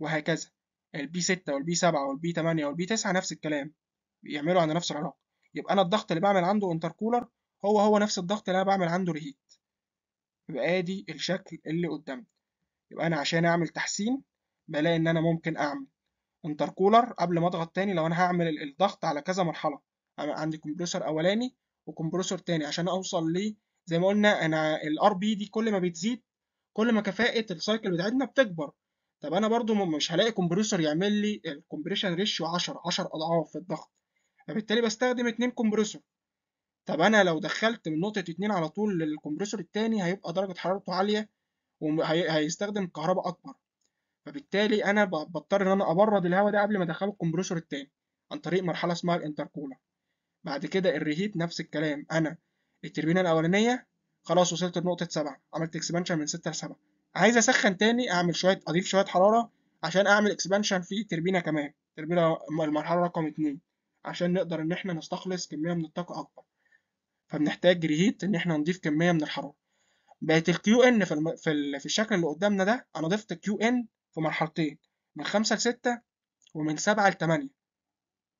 Speaker 1: وهكذا البي 6 والبي 7 والبي 8 والبي 9 نفس الكلام بيعملوا عند نفس العلاقه يبقى انا الضغط اللي بعمل عنده انتر كولر هو هو نفس الضغط اللي انا بعمل عنده ريهيت يبقى ادي الشكل اللي قدامي يبقى انا عشان اعمل تحسين بلاقي ان انا ممكن اعمل انتركولر قبل ما اضغط تاني لو انا هعمل الضغط على كذا مرحله عندي كمبريسور اولاني وكمبروسر تاني عشان اوصل ل زي ما قلنا انا الار بي دي كل ما بتزيد كل ما كفاءه السايكل بتاعتنا بتكبر طب انا برضو مش هلاقي كمبريسور يعمل لي الكمبريشن ريشيو 10 10 اضعاف في الضغط فبالتالي بستخدم اتنين كمبريسور طب انا لو دخلت من نقطه اتنين على طول للكمبريسور التاني هيبقى درجه حرارته عاليه وهيستخدم كهرباء اكبر فبالتالي انا بضطر ان انا ابرد الهواء ده قبل ما ادخله الكمبريسور التاني عن طريق مرحله اسمها الانتركولر بعد كده الريهيت نفس الكلام انا التربينه الاولانيه خلاص وصلت لنقطه 7 عملت اكسبانشن من 6 ل 7 عايز اسخن تاني اعمل شويه اضيف شويه حراره عشان اعمل اكسبانشن في التربينه كمان التربينه المرحله رقم 2 عشان نقدر ان احنا نستخلص كميه من الطاقه اكبر فبنحتاج ريهيت ان احنا نضيف كميه من الحراره بقت الكيو ان في الم... في, ال... في الشكل اللي قدامنا ده انا ضفت كيو ان في مرحلتين من خمسة لستة ومن سبعة لتمانية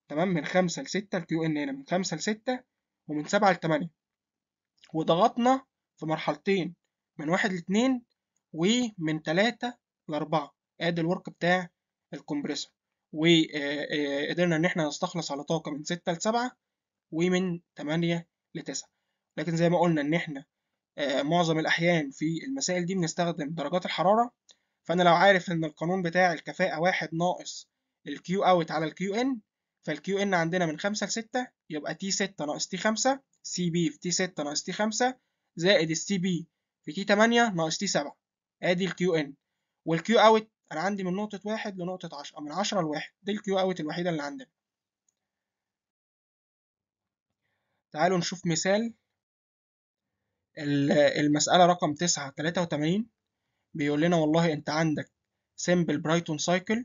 Speaker 1: تمام من خمسة لستة الكيو ان هنا من خمسة لستة ومن سبعة لتمانية وضغطنا في مرحلتين من واحد لاتنين ومن تلاتة لأربعة ادي الورك بتاع الكمبريسور وقدرنا آه، آه، ان احنا نستخلص على طاقة من ستة لسبعة ومن تمانية لتسعة لكن زي ما قلنا ان احنا آه، معظم الاحيان في المسائل دي بنستخدم درجات الحرارة فانا لو عارف ان القانون بتاع الكفاءه واحد ناقص الكيو اوت على الكيو ان فالكيو ان عندنا من خمسة لستة يبقى تي 6 ناقص تي 5 سي بي في تي 6 ناقص تي 5 زائد السي بي في تي 8 ناقص تي 7 ادي الكيو ان والكيو اوت انا عندي من نقطه واحد لنقطه عشرة من عشرة لواحد دي الكيو اوت الوحيده اللي عندنا تعالوا نشوف مثال المسألة رقم تسعة تلاتة وتمانين بيقول لنا والله انت عندك سيمبل برايتون سايكل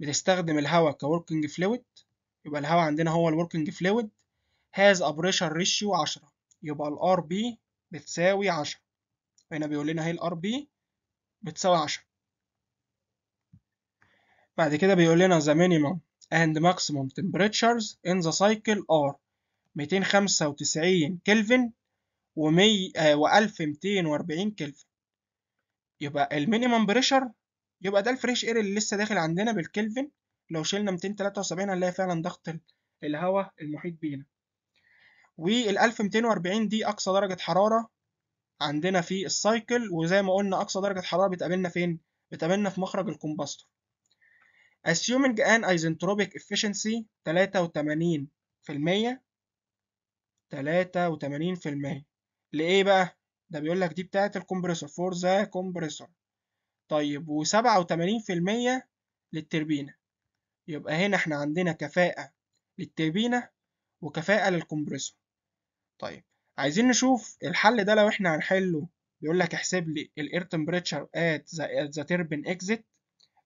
Speaker 1: بتستخدم الهواء كوركينج فلويد يبقى الهواء عندنا هو الوركينج فلويد هاز ا بريشر ريشيو 10 يبقى الار بي بتساوي 10 هنا بيقول لنا اهي الار بي بتساوي 10 بعد كده بيقول لنا ذا مينيمم اند ماكسيمم تمبريتشرز ان ذا سايكل ار 295 كلفن و 1240 آه، كلفن يبقى المينيمم بريشر يبقى ده الفريش اير اللي لسه داخل عندنا بالكلفن لو شلنا 273 هنلاقي فعلا ضغط الهواء المحيط بينا وال 1240 دي اقصى درجه حراره عندنا في السايكل وزي ما قلنا اقصى درجه حراره بتقابلنا فين بتقابلنا في مخرج الكمبستور assuming an isentropic efficiency 83% 83% لإيه بقى؟ ده بيقول لك دي بتاعة الكمبريسور فور ذا كومبريسور طيب و87% للتربينة يبقى هنا احنا عندنا كفاءة للتربينة وكفاءة للكمبريسور طيب عايزين نشوف الحل ده لو احنا هنحله بيقول لك احسب لي الاير تمبريتشر ات ذا تربين اكزيت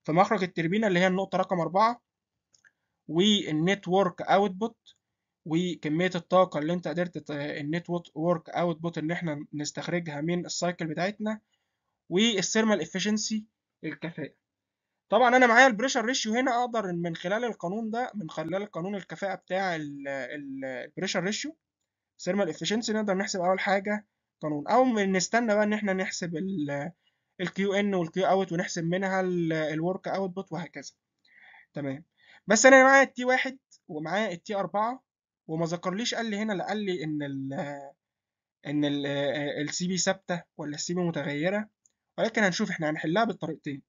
Speaker 1: في مخرج التربينة اللي هي النقطة رقم أربعة والنتورك اوتبوت وكمية الطاقة اللي انت قدرت النت اوت بوت اللي احنا نستخرجها من السايكل بتاعتنا والثيرمال افشنسي الكفاءة طبعا انا معايا البريشر ريشيو هنا اقدر من خلال القانون ده من خلال قانون الكفاءة بتاع البريشر ريشيو الثيرمال افشنسي نقدر نحسب اول حاجة قانون او نستنى بقى ان احنا نحسب الكيو ان والكيو اوت ونحسب منها الورك اوت بوت وهكذا تمام بس انا معايا التي واحد ومعايا التي اربعة وما ذكرليش قال لي هنا لا قال لي ان ال ان السي بي ثابته ولا السي بي متغيره ولكن هنشوف احنا هنحلها بالطريقتين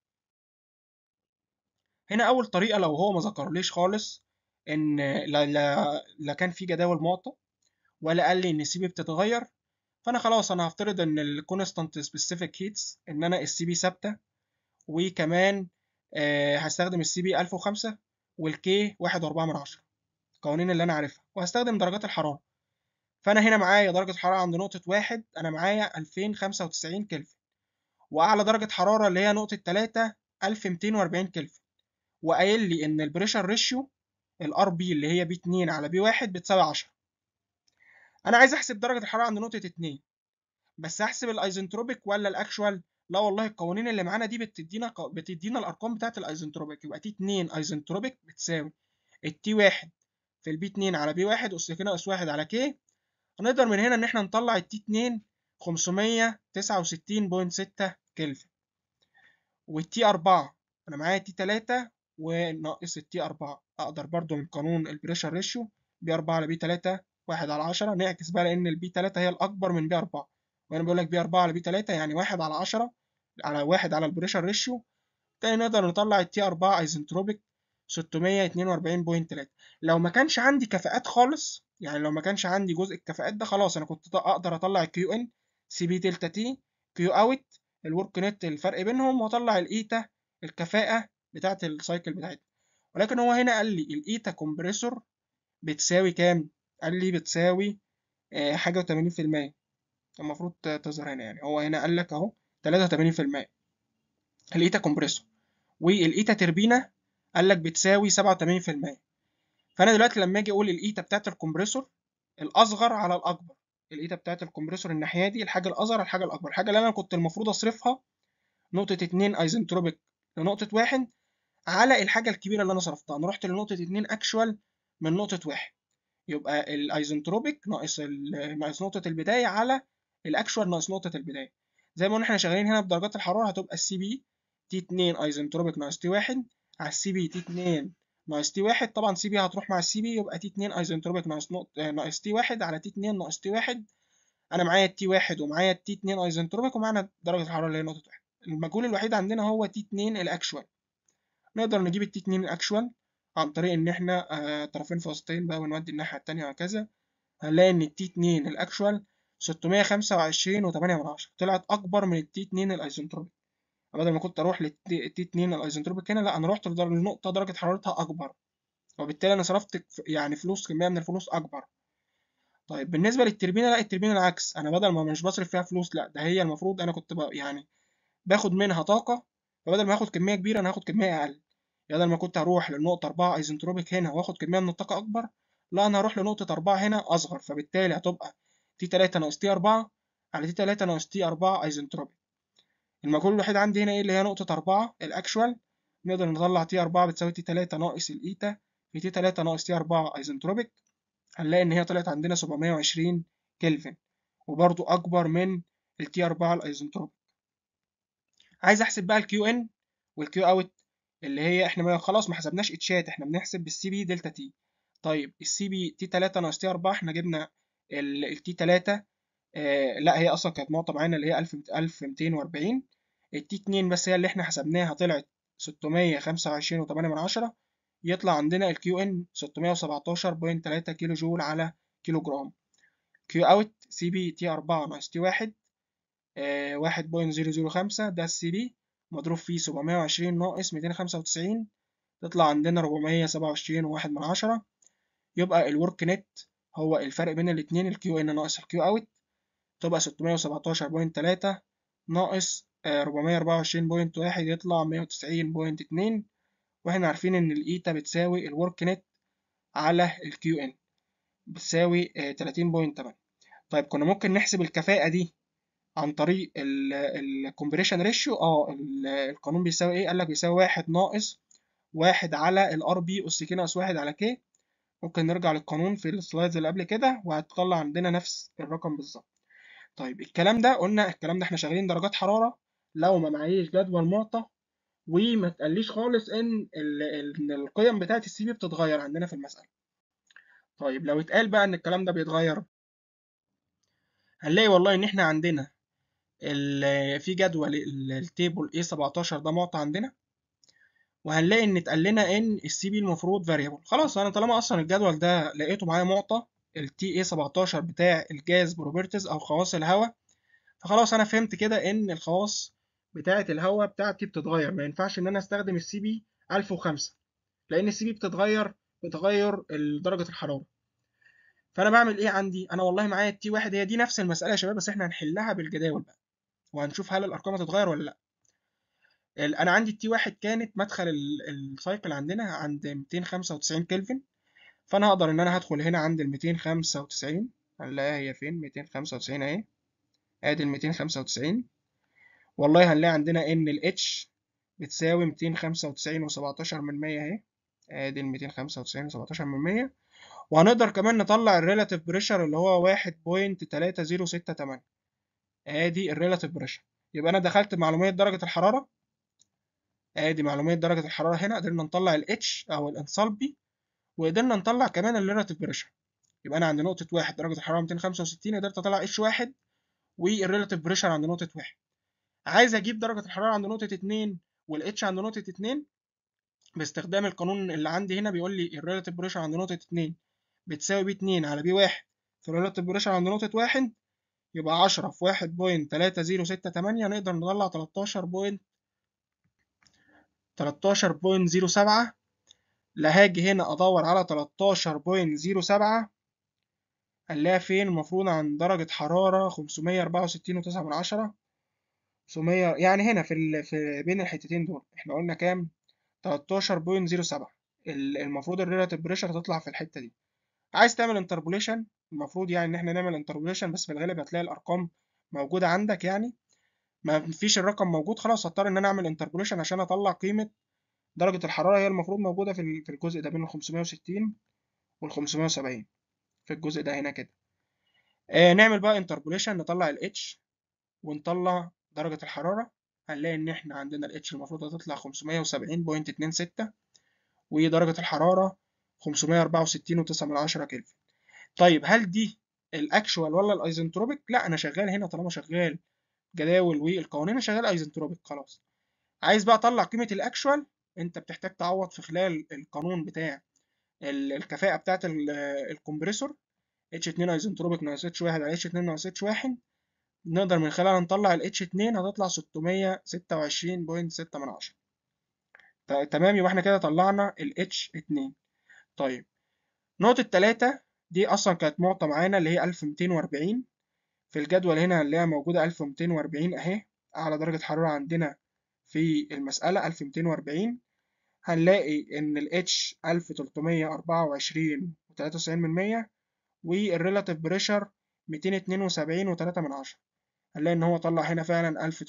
Speaker 1: هنا اول طريقه لو هو ما ذكرليش خالص ان لا, لا, لا كان في جداول معطى ولا قال لي ان السي بي بتتغير فانا خلاص انا هفترض ان الكونستانت سبيسيفيك هيتس ان انا السي بي ثابته وكمان هستخدم السي بي 1005 والكي 1.4 القوانين اللي انا عارفها وهستخدم درجات الحراره فانا هنا معايا درجه حرارة عند نقطه واحد انا معايا 2095 كلفن واعلى درجه حراره اللي هي نقطه 3 1240 كلفن وقايل لي ان البريشر ريشيو الار بي اللي هي بي 2 على بي 1 بتساوي 10 انا عايز احسب درجه الحراره عند نقطه 2 بس احسب الايزنتروبيك ولا الاكشوال لا والله القوانين اللي معانا دي بتدينا بتدينا الارقام بتاعه الايزنتروبيك يبقى تي 2 ايزنتروبيك بتساوي التي 1 في البي 2 على بي 1 أس كي ناقص 1 على كي هنقدر من هنا إن إحنا نطلع التي 2 569.6 كلفن والتي 4 أنا معايا تي 3 وناقص التي 4 أقدر برضو من قانون البريشر ريشيو بي 4 على بي 3 1 على 10 نعكس بقى لأن البي 3 هي الأكبر من بي 4 وأنا بقول لك بي 4 على بي 3 يعني 1 على 10 على 1 على البريشر ريشيو تاني نقدر نطلع التي 4 ايزنتروبيك 642.3 لو ما كانش عندي كفاءات خالص يعني لو ما كانش عندي جزء الكفاءات ده خلاص انا كنت اقدر اطلع الكيو ان سي بي دلتا تي كيو اوت الورك نت الفرق بينهم واطلع الايتا الكفاءه بتاعه السايكل بتاعتنا ولكن هو هنا قال لي الايتا كومبريسور بتساوي كام قال لي بتساوي آه، حاجه و80% المفروض تظهر هنا يعني هو هنا قال لك اهو 83% الايتا كومبريسور والايتا تربينه قال لك بتساوي 87% فانا دلوقتي لما اجي اقول الايتا بتاعت الكمبريسور الاصغر على الاكبر الايتا بتاعت الكمبريسور الناحيه دي الحاجه الاصغر على الحاجه الاكبر الحاجه اللي انا كنت المفروض اصرفها نقطه 2 ايزنتروبيك لنقطه 1 على الحاجه الكبيره اللي انا صرفتها انا رحت لنقطه 2 اكشوال من نقطه 1 يبقى الايزنتروبيك ناقص ناقص نقطه البدايه على الاكشوال ناقص نقطه البدايه زي ما قلنا احنا شغالين هنا بدرجات الحراره هتبقى السي بي تي 2 ايزنتروبيك ناقص تي 1 على السي بي تي 2 ناقص تي 1 طبعا سي بي هتروح مع السي بي يبقى تي 2 ايزنتروبيك ناقص آه، ناقص تي 1 على تي 2 ناقص تي 1 انا معايا تي 1 ومعايا تي 2 ايزنتروبيك ومعانا درجة الحرارة اللي هي نقطة 1 المجهول الوحيد عندنا هو تي 2 الاكشوال نقدر نجيب التي 2 الاكشوال عن طريق ان احنا آه، طرفين في وسطين بقى ونودي الناحية الثانيه وهكذا هنلاقي ان التي 2 الاكشوال 625.8 طلعت اكبر من التي 2 الايزنتروبيك بدل ما كنت اروح للتي 2 الايزنتروبيك هنا لا انا رحت لنقطه درجه حرارتها اكبر وبالتالي انا صرفت يعني فلوس كميه من الفلوس اكبر طيب بالنسبه للتربينه لا التربينه العكس انا بدل ما مش بصرف فيها فلوس لا ده هي المفروض انا كنت يعني باخد منها طاقه فبدل ما هاخد كميه كبيره انا هاخد كميه اقل بدل ما كنت هروح للنقطه 4 ايزنتروبيك هنا واخد كميه من الطاقه اكبر لا انا هروح لنقطه 4 هنا اصغر فبالتالي هتبقى تي 3 ناقص تي 4 على تي 3 ناقص تي 4 ايزنتروبيك المجهول الوحيد عندي هنا ايه اللي هي نقطة أربعة الأكشوال نقدر نطلع تي أربعة بتساوي تي تلاتة ناقص الإيتا في تي تلاتة ناقص تي أربعة أيزنتروبيك هنلاقي إن هي طلعت عندنا سبعمية وعشرين كلفن وبرضو أكبر من التي أربعة الأيزنتروبيك عايز أحسب بقى الكيو إن والكيو أوت اللي هي إحنا ما خلاص ما حسبناش إتشات إحنا بنحسب بالسي بي دلتا تي طيب السي بي تي تلاتة ناقص تي أربعة إحنا جبنا التي تلاتة آه، لا هي اصلا كانت نقطه معانا اللي هي 1240 التي 2 بس هي اللي احنا حسبناها طلعت 625.8 يطلع عندنا الكيو ان 617.3 كيلو جول على كيلو جرام كيو اوت سي بي تي 4 ناقص تي 1 1.005 ده السي بي مضروب فيه 720 ناقص 295 تطلع عندنا 427.1 يبقى الورك نت هو الفرق بين الاثنين الكيو ان ناقص الكيو اوت تبقى 617.3 ناقص 424.1 آه، يطلع 190.2 واحنا عارفين ان الايتا بتساوي الورك نت على الكيو ان بتساوي 30.8 آه، طيب كنا ممكن نحسب الكفاءة دي عن طريق الكومبريشن ريشيو اه القانون بيساوي ايه قال لك بيساوي واحد ناقص واحد على الار بي اس كي ناقص واحد على كي ممكن نرجع للقانون في السلايدز اللي قبل كده وهتطلع عندنا نفس الرقم بالظبط طيب الكلام ده قلنا الكلام ده احنا شغالين درجات حرارة لو ما معيش جدول معطى وما تقليش خالص ان القيم بتاعه السي بي بتتغير عندنا في المسألة طيب لو اتقال بقى ان الكلام ده بيتغير هنلاقي والله ان احنا عندنا في جدول التيبل A17 ده معطى عندنا وهنلاقي ان اتقال لنا ان السي بي المفروض فاريبل خلاص انا طالما اصلا الجدول ده لقيته معايا معطى التي اي 17 بتاع الجاز بروبرتيز او خواص الهواء فخلاص انا فهمت كده ان الخواص بتاعه الهواء بتاعتي بتتغير ما ينفعش ان انا استخدم السي بي 1005 لان السي بي بتتغير بتغير درجه الحراره فانا بعمل ايه عندي انا والله معايا التي واحد هي دي نفس المساله يا شباب بس احنا هنحلها بالجداول بقى وهنشوف هل الارقام هتتغير ولا لا انا عندي التي واحد كانت مدخل السايكل عندنا عند 295 كلفن فانا هقدر ان انا هدخل هنا عند ال 295 هنلاقيها هي فين 295 اهي ادي ال 295 والله هنلاقي عندنا ان ال اتش بتساوي 295 و17 من 100 اهي ادي ال 295 و17 من 100 وهنقدر كمان نطلع الريلاتيف بريشر اللي هو 1.3068 ادي الريلاتيف بريشر يبقى انا دخلت معلوميه درجه الحراره ادي معلوميه درجه الحراره هنا قدرنا نطلع h او الانصالبي وقدرنا نطلع كمان الريلاتيف بريشر يبقى انا عند نقطه واحد درجه الحراره 265 قدرت اطلع اتش واحد والريلاتيف بريشر عند نقطه واحد عايز اجيب درجه الحراره عند نقطه اتنين والاتش عند نقطه اتنين باستخدام القانون اللي عندي هنا بيقول لي الريلاتيف بريشر عند نقطه اتنين بتساوي بي اتنين على بي واحد في الريلاتيف بريشر عند نقطه واحد يبقى عشرة في واحد بوينت تلاتة زيرو ستة تمانية نقدر نطلع تلتاشر بوينت تلاتاشر بوينت زيرو سبعة لا هاجي هنا ادور على 13.07 هنلاقيها فين المفروض عن درجة حرارة 564.9 يعني هنا في, في بين الحتتين دول احنا قلنا كام 13.07 المفروض الريلاتيف بريشر تطلع في الحتة دي عايز تعمل انتربوليشن المفروض يعني ان احنا نعمل انتربوليشن بس في الغالب هتلاقي الارقام موجودة عندك يعني ما فيش الرقم موجود خلاص هضطر ان انا اعمل انتربوليشن عشان اطلع قيمة درجة الحرارة هي المفروض موجودة في الجزء ده بين ال 560 وال 570 في الجزء ده هنا كده آه نعمل بقى انتربوليشن نطلع الاتش ونطلع درجة الحرارة هنلاقي إن إحنا عندنا الاتش المفروض هتطلع ستة ودرجة الحرارة أربعة وستين وتسعة من عشرة كلفن طيب هل دي الاكشوال ولا الايزنتروبيك لا انا شغال هنا طالما شغال جداول والقوانين انا شغال ايزنتروبيك خلاص عايز بقى اطلع قيمه الاكشوال انت بتحتاج تعوض في خلال القانون بتاع الكفاءه بتاعه الكمبريسور اتش 2 ايزنتروبيك ناقص h 1 على اتش 2 ناقص h 1 نقدر من خلالها نطلع ال h 2 هتطلع 626.6 تمام يبقى احنا كده طلعنا ال h 2 طيب نقطة 3 دي أصلا كانت معطى معانا اللي هي 1240 في الجدول هنا اللي هي موجودة 1240 أهي أعلى درجة حرارة عندنا في المسألة 1240 هنلاقي إن الـ H 1324.93% والـ Relative Pressure 272.3 والريلاتيف بريشر هنلاقي إن هو طلع هنا فعلا 1324.93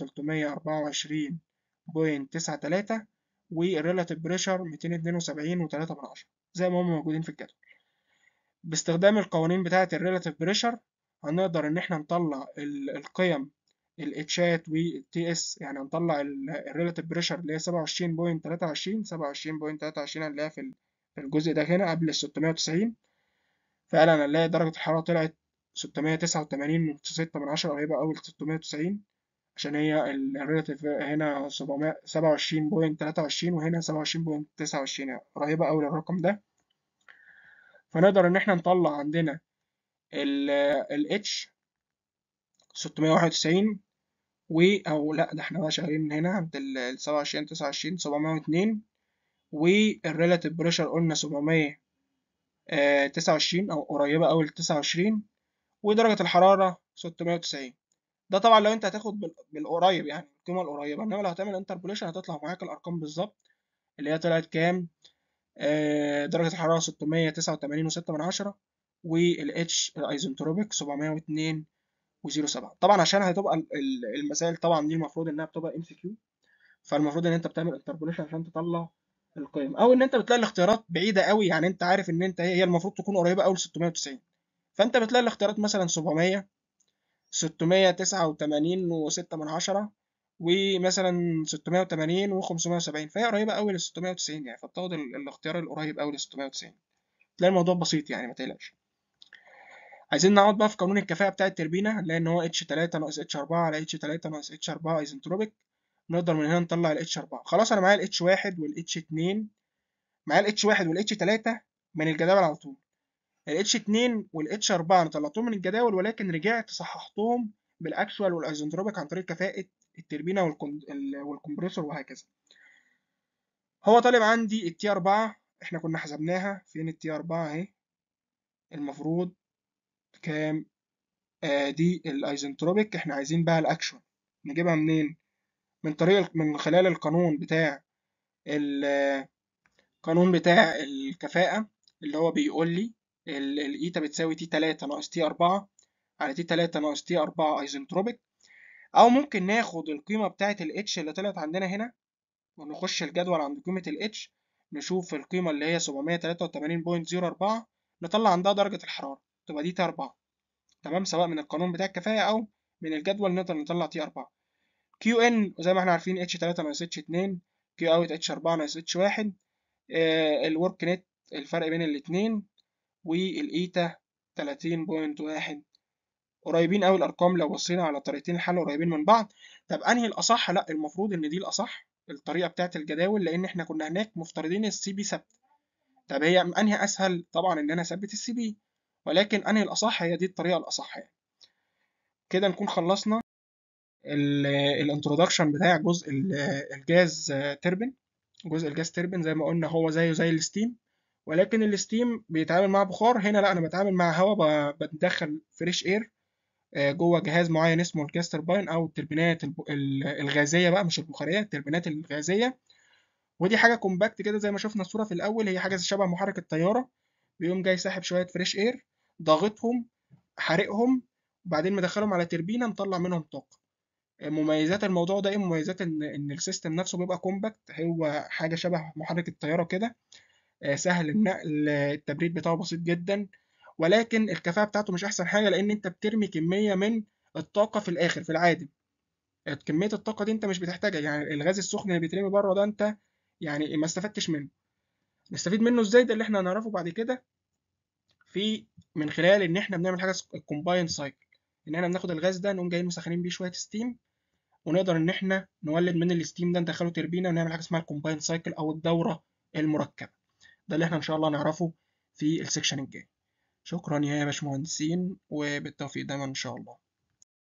Speaker 1: والريلاتيف بريشر Pressure 272.3 زي ما هم موجودين في الجدول باستخدام القوانين بتاعة الريلاتيف بريشر هنقدر إن احنا نطلع القيم الاتشات والتي اس يعني هنطلع الريلاتيف بريشر اللي هي 27.23 27.23 هنلاقيها في الجزء ده هنا قبل ال 690 فعلا هنلاقي درجة الحرارة طلعت 689.6 6 من عشرة وهيبقى أول 690 عشان هي الريلاتيف هنا 27.23 وهنا 27.29 يعني قريبة أوي للرقم ده فنقدر إن احنا نطلع عندنا ال H 691 و او لا ده احنا بقى شغالين هنا عند ال 27 29 702 والريلاتيف بريشر قلنا 729 آه، او قريبه قوي ل 29 ودرجه الحراره 690 ده طبعا لو انت هتاخد بالقريب يعني القيمه القريبه انما لو هتعمل انتربوليشن هتطلع معاك الارقام بالظبط اللي هي طلعت كام آه، درجه الحراره 689.6 و6 والاتش الايزنتروبيك 702 و07 طبعا عشان هتبقى المسائل طبعا دي المفروض انها بتبقى ام سي كيو فالمفروض ان انت بتعمل انتربوليشن عشان تطلع القيم او ان انت بتلاقي الاختيارات بعيده قوي يعني انت عارف ان انت هي المفروض تكون قريبه قوي ل 690 فانت بتلاقي الاختيارات مثلا 700 689 و6 من عشرة ومثلا 680 و570 فهي قريبه قوي ل 690 يعني فبتاخد الاختيار القريب قوي ل 690 تلاقي الموضوع بسيط يعني ما تقلقش عايزين نعوض بقى في قانون الكفاءة بتاع التربينة هنلاقي إن هو اتش تلاتة ناقص اتش أربعة على اتش تلاتة ناقص اتش أربعة ايزنتروبيك نقدر من هنا نطلع الاتش أربعة خلاص أنا معايا الاتش واحد والاتش 2 معايا الاتش واحد والاتش تلاتة من الجداول على طول الاتش اتنين والاتش أربعة أنا طلعتهم من الجداول ولكن رجعت صححتهم بالأكشوال والأيزنتروبيك عن طريق كفاءة التربينة والكمبريسور وهكذا هو طالب عندي التي أربعة احنا كنا حسبناها فين التي أربعة اهي المفروض كام آه، دي الايزنتروبيك احنا عايزين بقى الاكشن نجيبها منين من طريق من خلال القانون بتاع القانون بتاع الكفاءة اللي هو بيقول لي الايتا بتساوي تي 3 ناقص تي 4 على تي 3 ناقص تي 4 ايزنتروبيك او ممكن ناخد القيمة بتاعة الاتش اللي طلعت عندنا هنا ونخش الجدول عند قيمة الاتش نشوف القيمة اللي هي 783.04 نطلع عندها درجة الحرارة تبقى دي تي 4 تمام سواء من القانون بتاع الكفايه او من الجدول نقدر نطلع تي 4 كيو ان وزي ما احنا عارفين اتش 3 ناقص اتش 2 كيو اوت اتش 4 ناقص اتش 1 الورك نت الفرق بين الاتنين والايتا 30.1 قريبين أوي الارقام لو بصينا على طريقتين الحل قريبين من بعض طب انهي الاصح لا المفروض ان دي الاصح الطريقه بتاعه الجداول لان احنا كنا هناك مفترضين السي بي ثابته طب هي انهي اسهل طبعا ان انا اثبت السي بي ولكن أنهي الأصح هي دي الطريقة الأصح يعني كده نكون خلصنا الانترودكشن بتاع جزء الجاز تربن جزء الجاز تربن زي ما قلنا هو زيه زي الستيم ولكن الستيم بيتعامل مع بخار هنا لا انا بتعامل مع هواء بتدخل فريش اير جوه جهاز معين اسمه الجاز تيربين او التربينات الغازيه بقى مش البخاريه التربينات الغازيه ودي حاجه كومباكت كده زي ما شفنا الصوره في الاول هي حاجه شبه محرك الطياره بيقوم جاي ساحب شويه فريش اير ضاغطهم حارقهم وبعدين مدخلهم على تربينه مطلع منهم طاقه آه، مميزات الموضوع ده ايه مميزات ان ان السيستم نفسه بيبقى كومباكت هو حاجه شبه محرك الطياره كده آه، سهل النقل التبريد بتاعه بسيط جدا ولكن الكفاءه بتاعته مش احسن حاجه لان انت بترمي كميه من الطاقه في الاخر في العادي آه، كميه الطاقه دي انت مش بتحتاجها يعني الغاز السخن اللي بيترمي بره ده انت يعني ما استفدتش منه نستفيد منه ازاي ده اللي احنا هنعرفه بعد كده في من خلال ان احنا بنعمل حاجه الكومباين سايكل ان احنا بناخد الغاز ده نقوم جايين مسخنين بيه شويه ستيم ونقدر ان احنا نولد من الستيم ده ندخله تربينه ونعمل حاجه اسمها الكومباين سايكل او الدوره المركبه ده اللي احنا ان شاء الله نعرفه في السكشن الجاي شكرا يا باشمهندسين وبالتوفيق دايما ان شاء الله